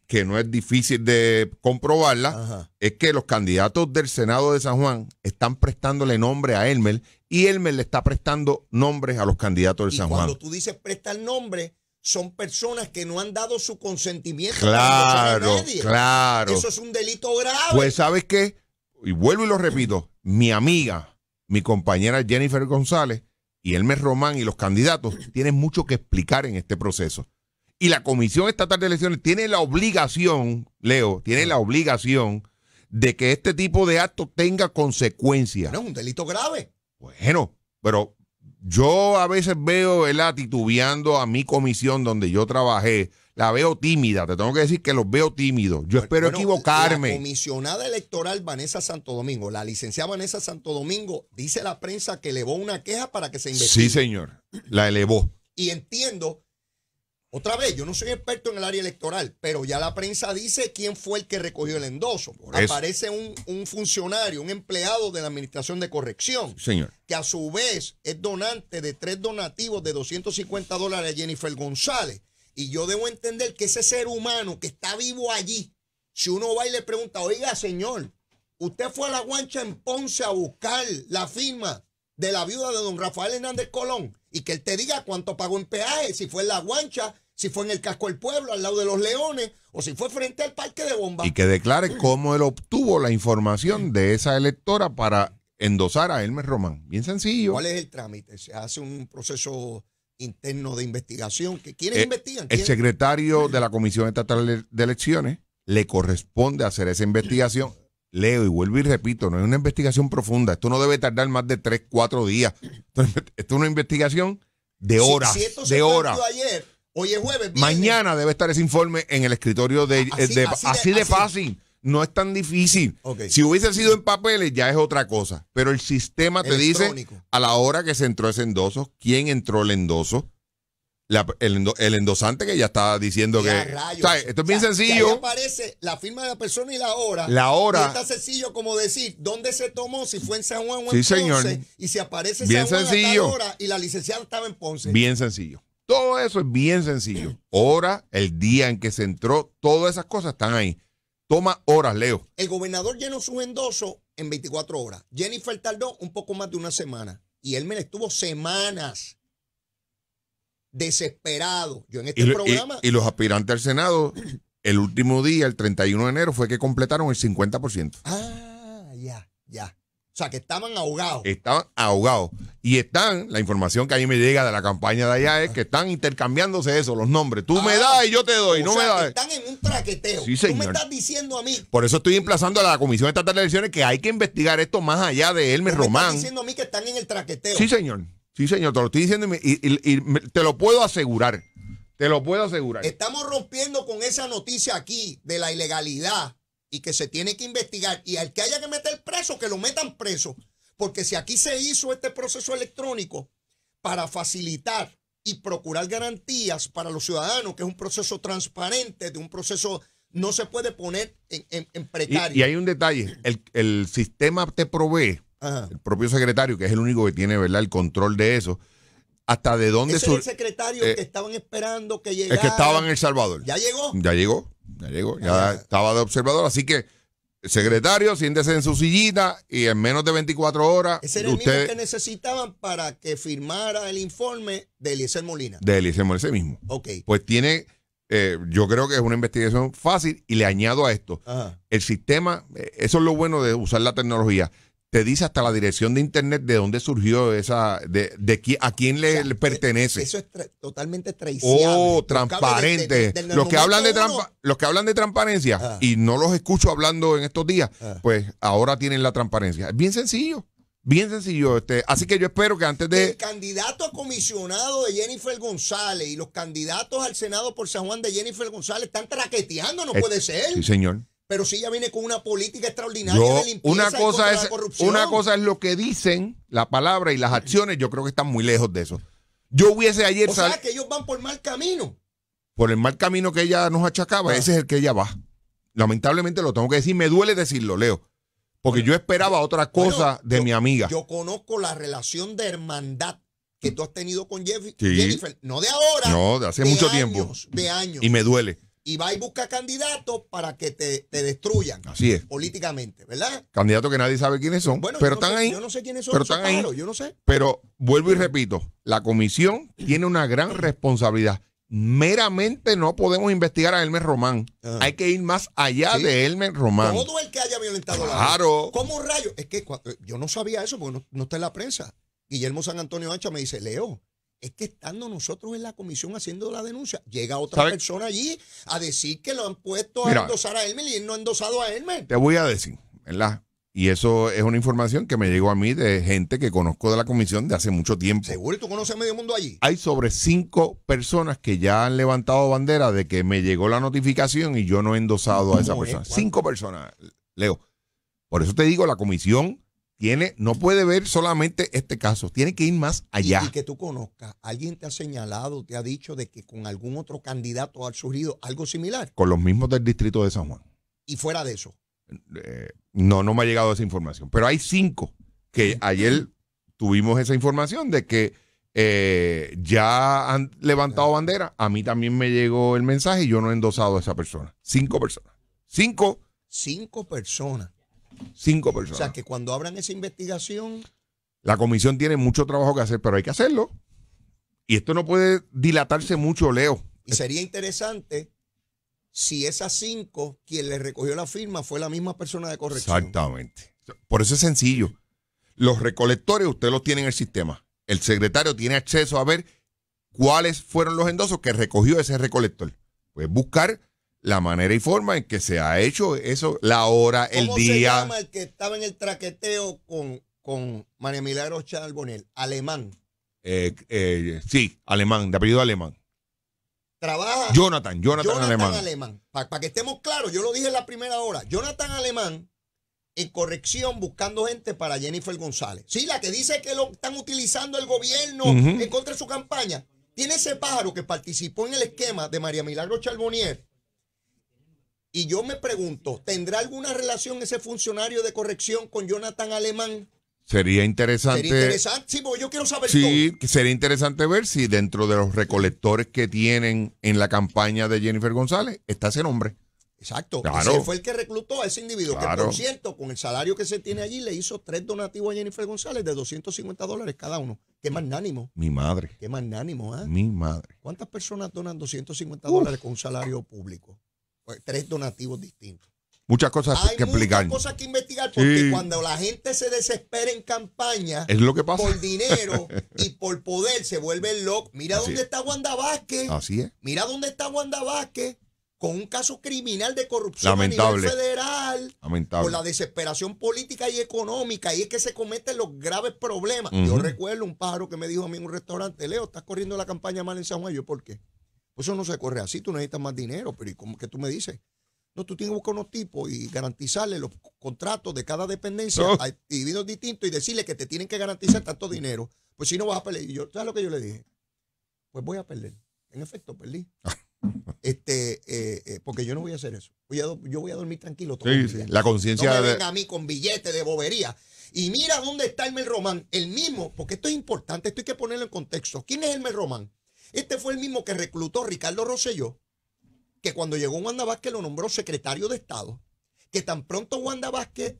que no es difícil de comprobarla, es que los candidatos del Senado de San Juan están prestándole nombre a Elmer y Elmer le está prestando nombres a los candidatos de San Juan. Cuando tú dices prestar nombre, son personas que no han dado su consentimiento. Claro, claro. Eso es un delito grave. Pues sabes qué, y vuelvo y lo repito, mi amiga, mi compañera Jennifer González y Elmer Román y los candidatos tienen mucho que explicar en este proceso. Y la Comisión Estatal de Elecciones tiene la obligación, Leo, tiene la obligación de que este tipo de acto tenga consecuencias. es un delito grave. Bueno, pero yo a veces veo, ¿verdad? Titubeando a mi comisión donde yo trabajé. La veo tímida, te tengo que decir que los veo tímidos. Yo espero equivocarme. La comisionada electoral Vanessa Santo Domingo, la licenciada Vanessa Santo Domingo, dice la prensa que elevó una queja para que se investigue. Sí, señor, la elevó. Y entiendo otra vez, yo no soy experto en el área electoral, pero ya la prensa dice quién fue el que recogió el endoso. Aparece un, funcionario, un empleado de la Administración de Corrección, Señor. que a su vez es donante de tres donativos de 250 dólares a Jennifer González. Y yo debo entender que ese ser humano que está vivo allí, si uno va y le pregunta, oiga señor, usted fue a la guancha en Ponce a buscar la firma de la viuda de don Rafael Hernández Colón y que él te diga cuánto pagó en peaje, si fue en la guancha, si fue en el casco del pueblo, al lado de los leones, o si fue frente al parque de bombas. Y que declare cómo él obtuvo la información de esa electora para endosar a Hermes Román. Bien sencillo. ¿Cuál es el trámite? Se hace un proceso interno de investigación. que ¿Quiénes eh, El secretario de la Comisión Estatal de Elecciones le corresponde hacer esa investigación. Leo y vuelvo y repito, no es una investigación profunda. Esto no debe tardar más de tres, cuatro días. Esto es una investigación de horas. de horas. Ayer, Hoy es jueves. Mañana debe estar ese informe en el escritorio de. Ah, así de, fácil. No es tan difícil. Si hubiese sido en papeles, ya es otra cosa. Pero el sistema te dice a la hora que se entró ese endoso, quién entró el endoso, el, endosante que ya estaba diciendo que. esto es bien sencillo. aparece la firma de la persona y la hora. La hora. Es tan sencillo como decir dónde se tomó, si fue en San Juan o en Ponce. Y si aparece San Juan sencillo. A y la licenciada estaba en Ponce. Bien sencillo. Todo eso es bien sencillo. Hora, el día en que se entró, todas esas cosas están ahí. Toma horas, Leo. El gobernador llenó su endoso en 24 horas. Jennifer tardó un poco más de una semana. Y él me estuvo semanas desesperado. Yo en este programa. y, los aspirantes al Senado, el último día, el 31 de enero, fue que completaron el 50%. Ah, ya, ya. O sea, que estaban ahogados. Estaban ahogados. Y están, la información que ahí me llega de la campaña de allá es que están intercambiándose eso, los nombres. Tú me ah, das y yo te doy, o no sea, me das. Están en un traqueteo. Tú me estás diciendo a mí. Por eso estoy emplazando a la Comisión Estatal de Elecciones que hay que investigar esto más allá de Hermes ¿Tú me Estás diciendo a mí que están en el traqueteo. Sí, señor. Sí, señor. Te lo estoy diciendo y te lo puedo asegurar. Te lo puedo asegurar. Estamos rompiendo con esa noticia aquí de la ilegalidad y que se tiene que investigar y al que haya que meter preso, que lo metan preso. Porque si aquí se hizo este proceso electrónico para facilitar y procurar garantías para los ciudadanos, que es un proceso transparente, de un proceso no se puede poner en, en, precario. Y, hay un detalle, el, el sistema te provee, el propio secretario, que es el único que tiene ¿verdad? el control de eso, hasta de dónde Ese el secretario eh, que estaban esperando que llegara. Es que estaba en El Salvador. ¿Ya llegó? Ya llegó, ya llegó, ya estaba de observador, así que secretario, siéntese en su sillita y en menos de 24 horas. Ese era el que necesitaban para que firmara el informe de Eliezer Molina. De Eliezer Molina, ese mismo. Ok. Pues tiene, eh, yo creo que es una investigación fácil y le añado a esto. El sistema, eh, eso es lo bueno de usar la tecnología te dice hasta la dirección de internet de dónde surgió esa, de, de a quién le, eh, pertenece. Eso es totalmente traición. Oh, transparente. los, que hablan de los que hablan de transparencia ah. y no los escucho hablando en estos días, ah. pues ahora tienen la transparencia. Es bien sencillo. Bien sencillo, este. Así que yo espero que antes de. El candidato a comisionado de Jennifer González y los candidatos al Senado por San Juan de Jennifer González están traqueteando, no puede ser. Sí, señor. Pero si ella viene con una política extraordinaria de una cosa es, corrupción. Una cosa es lo que dicen, la palabra y las acciones, yo creo que están muy lejos de eso. Yo hubiese ayer... O sea, que ellos van por mal camino. Por el mal camino que ella nos achacaba, ah. ese es el que ella va. Lamentablemente lo tengo que decir, me duele decirlo, Leo. Porque yo esperaba otra cosa de mi amiga. Yo conozco la relación de hermandad que tú has tenido con Jeff, No de ahora. No, de hace mucho tiempo. De años. Y me duele y va y busca candidatos para que te, destruyan. Así es. Políticamente, ¿verdad? Candidatos que nadie sabe quiénes son, pero están ahí. Yo no sé quiénes son, pero están ahí. yo no sé. Pero vuelvo y repito, la comisión tiene una gran responsabilidad. Meramente no podemos investigar a Elmer Román. Ah. Hay que ir más allá de Elmer Román. Todo el que haya violentado claro. la Claro. ¿Cómo rayo? Es que eh, yo no sabía eso porque no, no está en la prensa. Guillermo San Antonio Ancha me dice, Leo, es que estando nosotros en la comisión haciendo la denuncia, llega otra persona allí a decir que lo han puesto a endosar a Elmer y él no ha endosado a él. Te voy a decir, ¿verdad? Y eso es una información que me llegó a mí de gente que conozco de la comisión de hace mucho tiempo. Seguro, tú conoces a medio mundo allí. Hay sobre cinco personas que ya han levantado bandera de que me llegó la notificación y yo no he endosado a esa persona. Cinco personas, Leo. Por eso te digo, la comisión no puede ver solamente este caso, tiene que ir más allá. Y, que tú conozcas, alguien te ha señalado, te ha dicho de que con algún otro candidato ha surgido algo similar. Con los mismos del distrito de San Juan. Y fuera de eso. Eh, no, no me ha llegado esa información, pero hay cinco que ayer tuvimos esa información de que eh, ya han levantado bandera. A mí también me llegó el mensaje y yo no he endosado a esa persona. Cinco personas. Cinco. Cinco personas. Cinco personas. O sea, que cuando abran esa investigación... La comisión tiene mucho trabajo que hacer, pero hay que hacerlo. Y esto no puede dilatarse mucho, Leo. Y sería interesante si esas cinco, quien le recogió la firma fue la misma persona de corrección. Exactamente. Por eso es sencillo. Los recolectores usted los tiene en el sistema. El secretario tiene acceso a ver cuáles fueron los endosos que recogió ese recolector. Pues buscar la manera y forma en que se ha hecho eso, la hora, el día. ¿Cómo se llama el que estaba en el traqueteo con, con María Milagros Charbonel? Alemán. Eh, eh, sí, alemán, de apellido alemán. Trabaja. Jonathan, Jonathan, Alemán. Para que estemos claros, yo lo dije en la primera hora. Jonathan Alemán, en corrección, buscando gente para Jennifer González. Sí, la que dice que lo están utilizando el gobierno en contra de su campaña. Tiene ese pájaro que participó en el esquema de María Milagros Chalbonier y yo me pregunto, ¿tendrá alguna relación ese funcionario de corrección con Jonathan Alemán? Sería interesante. Sería interesante, sí, yo quiero saber Sí, sería interesante ver si dentro de los recolectores que tienen en la campaña de Jennifer González está ese nombre. Exacto. Claro. Ese fue el que reclutó a ese individuo, claro. que por cierto, con el salario que se tiene allí, le hizo tres donativos a Jennifer González de 250 dólares cada uno. Qué magnánimo. Mi madre. Qué magnánimo, ¿ah? Mi madre. ¿Cuántas personas donan 250 dólares con un salario público? pues, tres donativos distintos. Muchas cosas que explicar. muchas cosas que investigar porque cuando la gente se desespera en campaña por dinero y por poder se vuelve loco. Mira dónde está Wanda Vázquez. Así es. Mira dónde está Wanda Vázquez con un caso criminal de corrupción a nivel federal, Lamentable. por la desesperación política y económica, y es que se cometen los graves problemas. Yo recuerdo un pájaro que me dijo a mí en un restaurante, Leo, estás corriendo la campaña mal en San Juan, yo, ¿por qué? Pues eso no se corre así, tú necesitas más dinero, pero ¿y cómo que tú me dices? No, tú tienes que buscar unos tipos y garantizarle los contratos de cada dependencia a individuos distintos y decirle que te tienen que garantizar tanto dinero. Pues si no vas a perder. yo, ¿sabes lo que yo le dije? Pues voy a perder. En efecto, perdí. este, eh, eh, porque yo no voy a hacer eso. yo voy a dormir tranquilo todo La conciencia no me de... a mí con billetes de bobería. Y mira dónde está Hermel Román, el mismo, porque esto es importante, esto hay que ponerlo en contexto. ¿Quién es Hermel Román? Este fue el mismo que reclutó Ricardo Rosselló, que cuando llegó Wanda Vázquez lo nombró secretario de Estado, que tan pronto Wanda Vázquez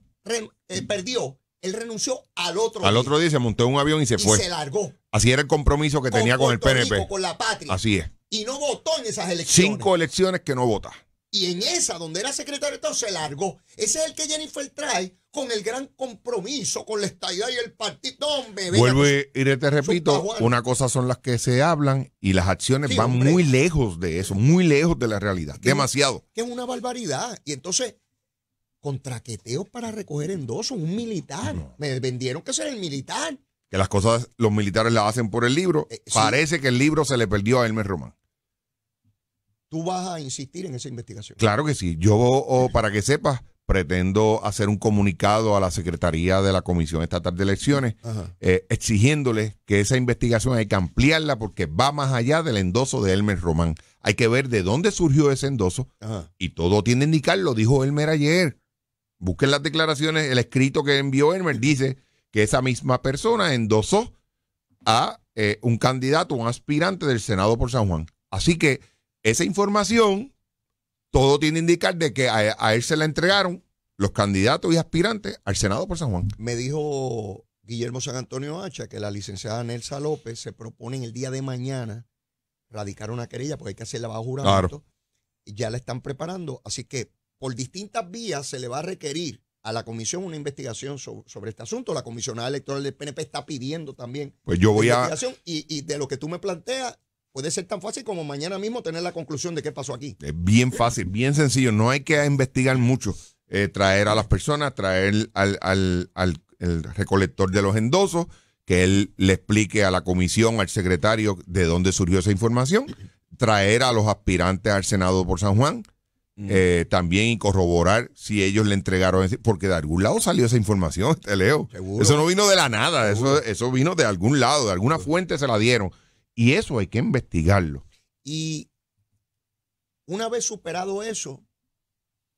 eh, perdió, él renunció al otro Al otro día se montó un avión y se y fue. se largó. Así era el compromiso que tenía con el PNP. con la patria. Así es. Y no votó en esas elecciones. Cinco elecciones que no vota. Y en esa, donde era secretario de Estado, se largó. Ese es el que Jennifer trae con el gran compromiso, con la estadía y el partido. Hombre, Vuelve y pues, te repito, una cosa son las que se hablan y las acciones van muy lejos de eso, muy lejos de la realidad, demasiado. Que es una barbaridad. Y entonces, contraqueteo para recoger endosos, un militar. Me vendieron que ser el militar. Que las cosas los militares las hacen por el libro. Eh, Parece que el libro se le perdió a Hermes Román tú vas a insistir en esa investigación. Claro que sí. Yo, oh, para que sepas, pretendo hacer un comunicado a la Secretaría de la Comisión Estatal de Elecciones eh, exigiéndole que esa investigación hay que ampliarla porque va más allá del endoso de Elmer Román. Hay que ver de dónde surgió ese endoso y todo tiene a indicarlo, lo dijo Elmer ayer. Busquen las declaraciones, el escrito que envió Elmer dice que esa misma persona endosó a eh, un candidato, un aspirante del Senado por San Juan. Así que esa información todo tiene que indicar de que a, él se le entregaron los candidatos y aspirantes al Senado por San Juan. Me dijo Guillermo San Antonio Hacha que la licenciada Nelsa López se propone en el día de mañana radicar una querella porque hay que hacerla bajo juramento. Y ya la están preparando, así que por distintas vías se le va a requerir a la comisión una investigación sobre, este asunto. La comisionada electoral del PNP está pidiendo también. Pues yo voy a. Y, y, de lo que tú me planteas, Puede ser tan fácil como mañana mismo tener la conclusión de qué pasó aquí. Es bien fácil, bien sencillo. No hay que investigar mucho. Eh, traer a las personas, traer al, recolector de los endosos, que él le explique a la comisión, al secretario, de dónde surgió esa información. Traer a los aspirantes al Senado por San Juan. Mm. Eh, también y corroborar si ellos le entregaron, porque de algún lado salió esa información, te leo. Eso no vino de la nada, eso, eso vino de algún lado, de alguna fuente se la dieron. Y eso hay que investigarlo. Y una vez superado eso,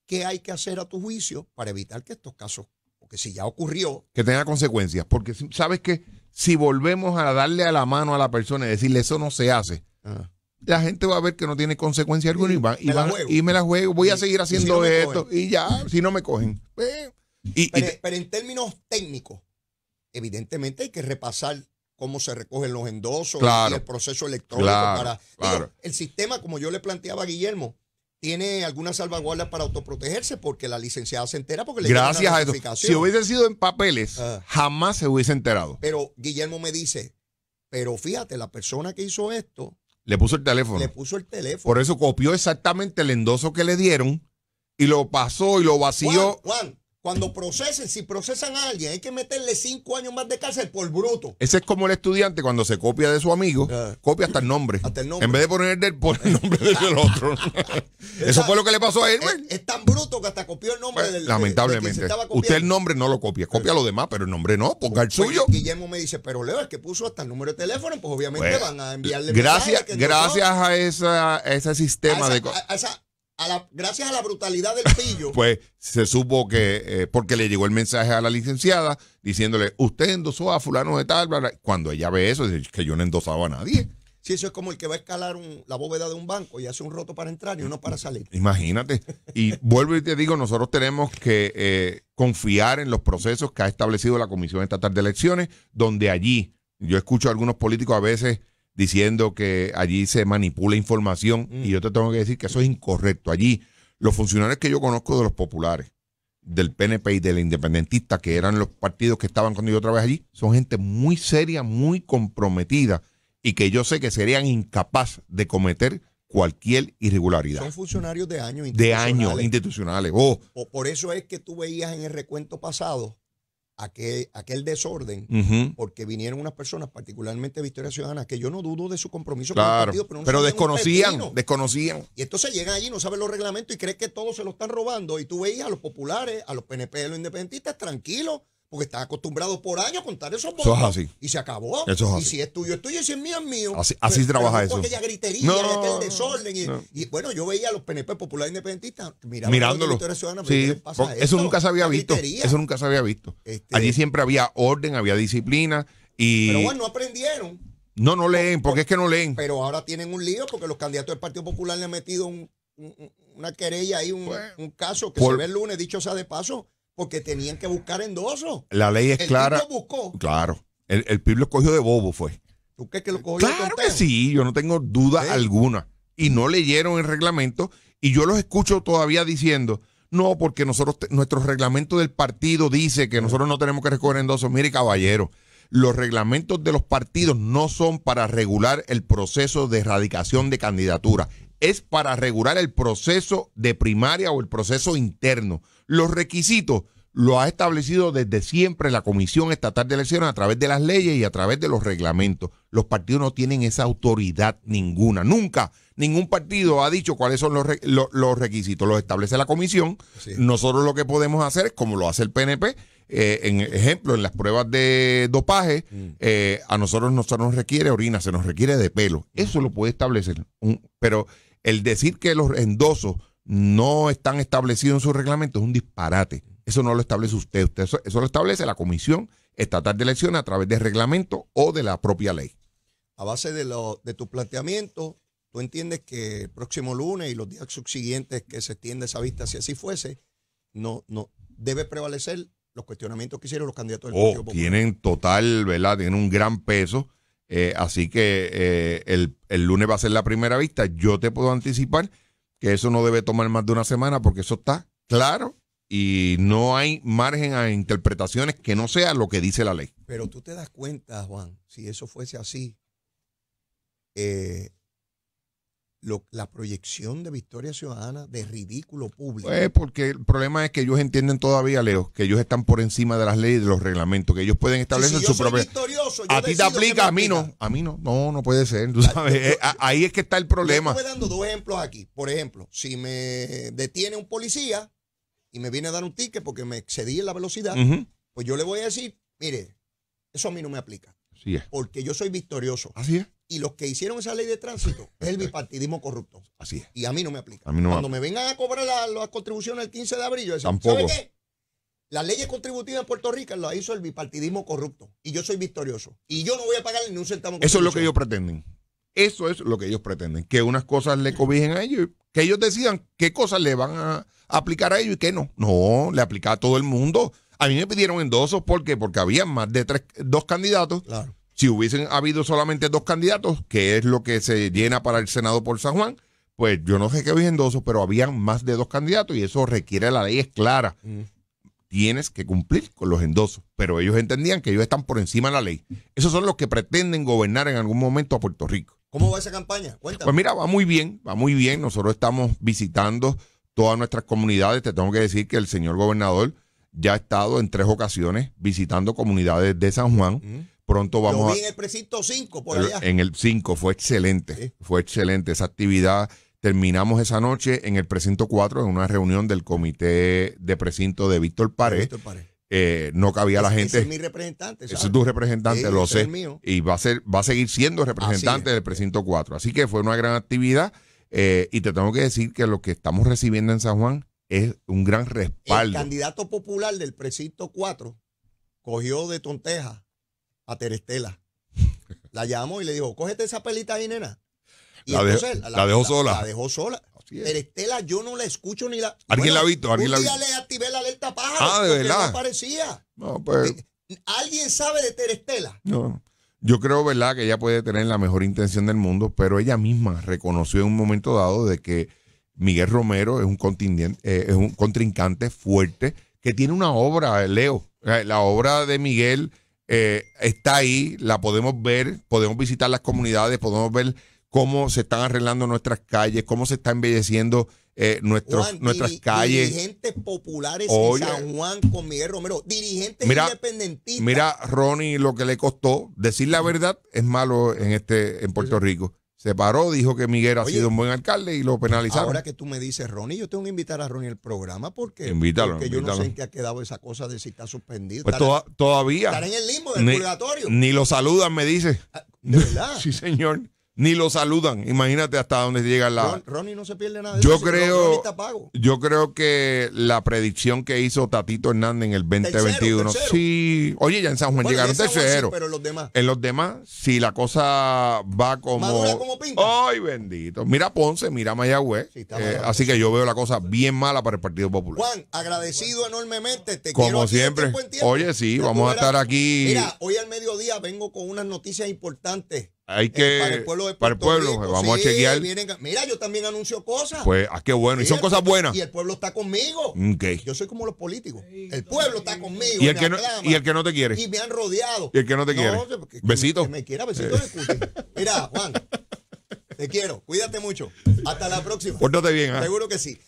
¿qué hay que hacer a tu juicio para evitar que estos casos, porque si ya ocurrió... Que tenga consecuencias, porque sabes que si volvemos a darle a la mano a la persona y decirle eso no se hace, ah. la gente va a ver que no tiene consecuencia alguna y, va, y, me, la juego. voy a seguir haciendo esto y ya, si no me cogen. Pues, y, pero en términos técnicos, evidentemente hay que repasar cómo se recogen los endosos y el proceso electrónico para el sistema como yo le planteaba a Guillermo tiene alguna salvaguardas para autoprotegerse porque la licenciada se entera porque le gracias a eso si hubiese sido en papeles ah. jamás se hubiese enterado pero Guillermo me dice pero fíjate la persona que hizo esto le puso el teléfono le puso el teléfono por eso copió exactamente el endoso que le dieron y lo pasó y lo vació Juan cuando procesen, si procesan a alguien, hay que meterle cinco años más de cárcel por bruto. Ese es como el estudiante cuando se copia de su amigo, ah. copia hasta el nombre. En vez de poner el nombre del otro. Eso fue lo que le pasó a él, Es, pues. tan bruto que hasta copió el nombre pues, del Lamentablemente. Usted el nombre no lo copia, copia lo demás, pero el nombre no, ponga el suyo. Guillermo me dice, pero Leo, el que puso hasta el número de teléfono, pues obviamente pues, van a enviarle Gracias, gracias a, esa, ese sistema de gracias a la brutalidad del pillo. pues se supo que, eh, porque le llegó el mensaje a la licenciada diciéndole, usted endosó a fulano de tal, cuando ella ve eso, dice que yo no endosaba a nadie. Sí, eso es como el que va a escalar la bóveda de un banco y hace un roto para entrar y uno para salir. Imagínate. Y vuelvo y te digo, nosotros tenemos que eh, confiar en los procesos que ha establecido la Comisión Estatal de Elecciones, donde allí yo escucho a algunos políticos a veces diciendo que allí se manipula información y mm. yo te tengo que decir que eso es incorrecto. Allí los funcionarios que yo conozco de los populares, del PNP y del independentista, que eran los partidos que estaban cuando yo trabajé allí, son gente muy seria, muy comprometida y que yo sé que serían incapaz de cometer cualquier irregularidad. Son funcionarios de años institucionales. De años institucionales. Oh. O por eso es que tú veías en el recuento pasado aquel, aquel desorden, porque vinieron unas personas, particularmente Victoria Ciudadana, que yo no dudo de su compromiso con el partido, pero, no desconocían, desconocían. Y entonces llegan allí, no saben los reglamentos y creen que todos se lo están robando. Y tú veías a los populares, a los PNP, a los independentistas, tranquilos porque están acostumbrado por años a contar esos votos. Eso así. Y se acabó. Y si es tuyo, es tuyo. si es mío, es mío. Así, así trabaja eso. eso. gritería, desorden. Y, bueno, yo veía a los PNP populares independentistas mirándolo. eso nunca se había visto. Eso nunca se había visto. Allí siempre había orden, había disciplina. Y... Pero bueno, no aprendieron. No, no leen, porque es que no leen. Pero ahora tienen un lío porque los candidatos del Partido Popular le han metido una querella ahí, un, caso que se ve el lunes, dicho sea de paso porque tenían que buscar endoso. La ley es el clara. Lo buscó. Claro. El, el PIB lo de bobo, fue. ¿Tú crees que lo cogió Claro que sí, yo no tengo duda alguna. Y no leyeron el reglamento. Y yo los escucho todavía diciendo, no, porque nosotros, nuestro reglamento del partido dice que nosotros no tenemos que recoger endosos. Mire, caballero, los reglamentos de los partidos no son para regular el proceso de erradicación de candidatura. Es para regular el proceso de primaria o el proceso interno. Los requisitos lo ha establecido desde siempre la Comisión Estatal de Elecciones a través de las leyes y a través de los reglamentos. Los partidos no tienen esa autoridad ninguna. Nunca ningún partido ha dicho cuáles son los, requisitos. Los establece la Comisión. Nosotros lo que podemos hacer es, como lo hace el PNP, eh, en ejemplo, en las pruebas de dopaje, mm. eh, a nosotros no se nos requiere orina, se nos requiere de pelo. Eso lo puede establecer. Un, pero el decir que los endosos no están establecidos en su reglamento, es un disparate. Eso no lo establece usted, eso, lo establece la Comisión Estatal de Elecciones a través de reglamento o de la propia ley. A base de, lo, de tu planteamiento, tú entiendes que el próximo lunes y los días subsiguientes que se extiende esa vista, si así fuese, no, no debe prevalecer los cuestionamientos que hicieron los candidatos del oh, Tienen total, ¿verdad? Tienen un gran peso. Eh, así que eh, el, el lunes va a ser la primera vista. Yo te puedo anticipar que eso no debe tomar más de una semana porque eso está claro y no hay margen a interpretaciones que no sea lo que dice la ley. Pero tú te das cuenta, Juan, si eso fuese así, eh, la proyección de Victoria Ciudadana de ridículo público. Pues porque el problema es que ellos entienden todavía, Leo, que ellos están por encima de las leyes y de los reglamentos, que ellos pueden establecer su propio. A ti te aplica, a mí no. A mí no. No, no puede ser. sabes, eh, ahí es que está el problema. Yo estoy dando dos ejemplos aquí. Por ejemplo, si me detiene un policía y me viene a dar un ticket porque me excedí en la velocidad, pues yo le voy a decir, mire, eso a mí no me aplica. Así es. Porque yo soy victorioso. Así es. Y los que hicieron esa ley de tránsito es el bipartidismo corrupto. Así es. Y a mí no me aplica. Cuando me vengan a cobrar las, contribuciones el 15 de abril, yo decía, Tampoco. qué? Las leyes contributivas en Puerto Rico las hizo el bipartidismo corrupto. Y yo soy victorioso. Y yo no voy a pagar ni un centavo. Eso es lo que ellos pretenden. Eso es lo que ellos pretenden. Que unas cosas le cobijen a ellos. Que ellos decidan qué cosas le van a aplicar a ellos y qué no. No, le aplica a todo el mundo. A mí me pidieron endosos. ¿Por Porque había más de dos candidatos. Claro si hubiesen habido solamente dos candidatos, que es lo que se llena para el Senado por San Juan, pues yo no sé qué había en pero habían más de dos candidatos y eso requiere la ley es clara. Mm. Tienes que cumplir con los endosos, pero ellos entendían que ellos están por encima de la ley. Esos son los que pretenden gobernar en algún momento a Puerto Rico. ¿Cómo va esa campaña? Cuéntame. Pues mira, va muy bien, va muy bien. Nosotros estamos visitando todas nuestras comunidades. Te tengo que decir que el señor gobernador ya ha estado en tres ocasiones visitando comunidades de San Juan. Mm. Pronto vamos Lo vi en el precinto 5, por allá. En el 5, fue excelente. Fue excelente esa actividad. Terminamos esa noche en el precinto 4, en una reunión del comité de precinto de Víctor Pared. Eh, no cabía la gente. Ese es mi representante. Ese es tu representante, lo sé. Y va a, ser, va a seguir siendo representante del precinto 4. Así que fue una gran actividad. Eh, y te tengo que decir que lo que estamos recibiendo en San Juan es un gran respaldo. El candidato popular del precinto 4 cogió de tonteja a Terestela. La llamó y le dijo, cógete esa pelita ahí, nena. la, dejó, la, sola. La dejó sola. Terestela, yo no la escucho ni la. ¿Alguien la ha visto? ¿Alguien un la día le activé la alerta paja Ah, de verdad. No No, pues. ¿Alguien sabe de Terestela? No. Yo creo, ¿verdad?, que ella puede tener la mejor intención del mundo, pero ella misma reconoció en un momento dado de que Miguel Romero es un, eh, es un contrincante fuerte que tiene una obra, eh, Leo. Eh, la obra de Miguel eh, está ahí, la podemos ver, podemos visitar las comunidades, podemos ver cómo se están arreglando nuestras calles, cómo se está embelleciendo eh, nuestros, nuestras calles. Dirigentes populares en San Juan con Miguel Romero, dirigentes independentistas. Mira, Ronnie, lo que le costó decir la verdad es malo en este en Puerto Rico se paró, dijo que Miguel ha sido un buen alcalde y lo penalizaron. Ahora que tú me dices, Ronnie, yo tengo que invitar a Ronnie al programa porque, yo no sé en qué ha quedado esa cosa de si está suspendido. Pues todavía. Estará en el limbo del ni, purgatorio. Ni lo saludan, me dice. Ah, ¿De verdad? sí, señor ni lo saludan. Imagínate hasta dónde llega la. Ronnie no se pierde nada. yo creo, yo creo que la predicción que hizo Tatito Hernández en el 2021. Sí. Oye, ya en San Juan llegaron terceros. pero en los demás. En los demás, si la cosa va como. como Ay, bendito. Mira Ponce, mira Mayagüez. Eh, así que yo veo la cosa bien mala para el Partido Popular. Juan, agradecido enormemente. Te como siempre. Oye, sí, vamos a estar aquí. Mira, hoy al mediodía vengo con unas noticias importantes hay eh, que. para el pueblo vamos a chequear. mira, yo también anuncio cosas. Pues, ah, qué bueno. y son cosas buenas. Y el pueblo está conmigo. Yo soy como los políticos. El pueblo está conmigo. Y el, que no, y el que no te quiere. Y me han rodeado. Y el que no te quiere. besitos me, quiera, eh. besito. Mira, Juan. Te quiero. Cuídate mucho. Hasta la próxima. Pórtate bien. ¿eh? Seguro que sí.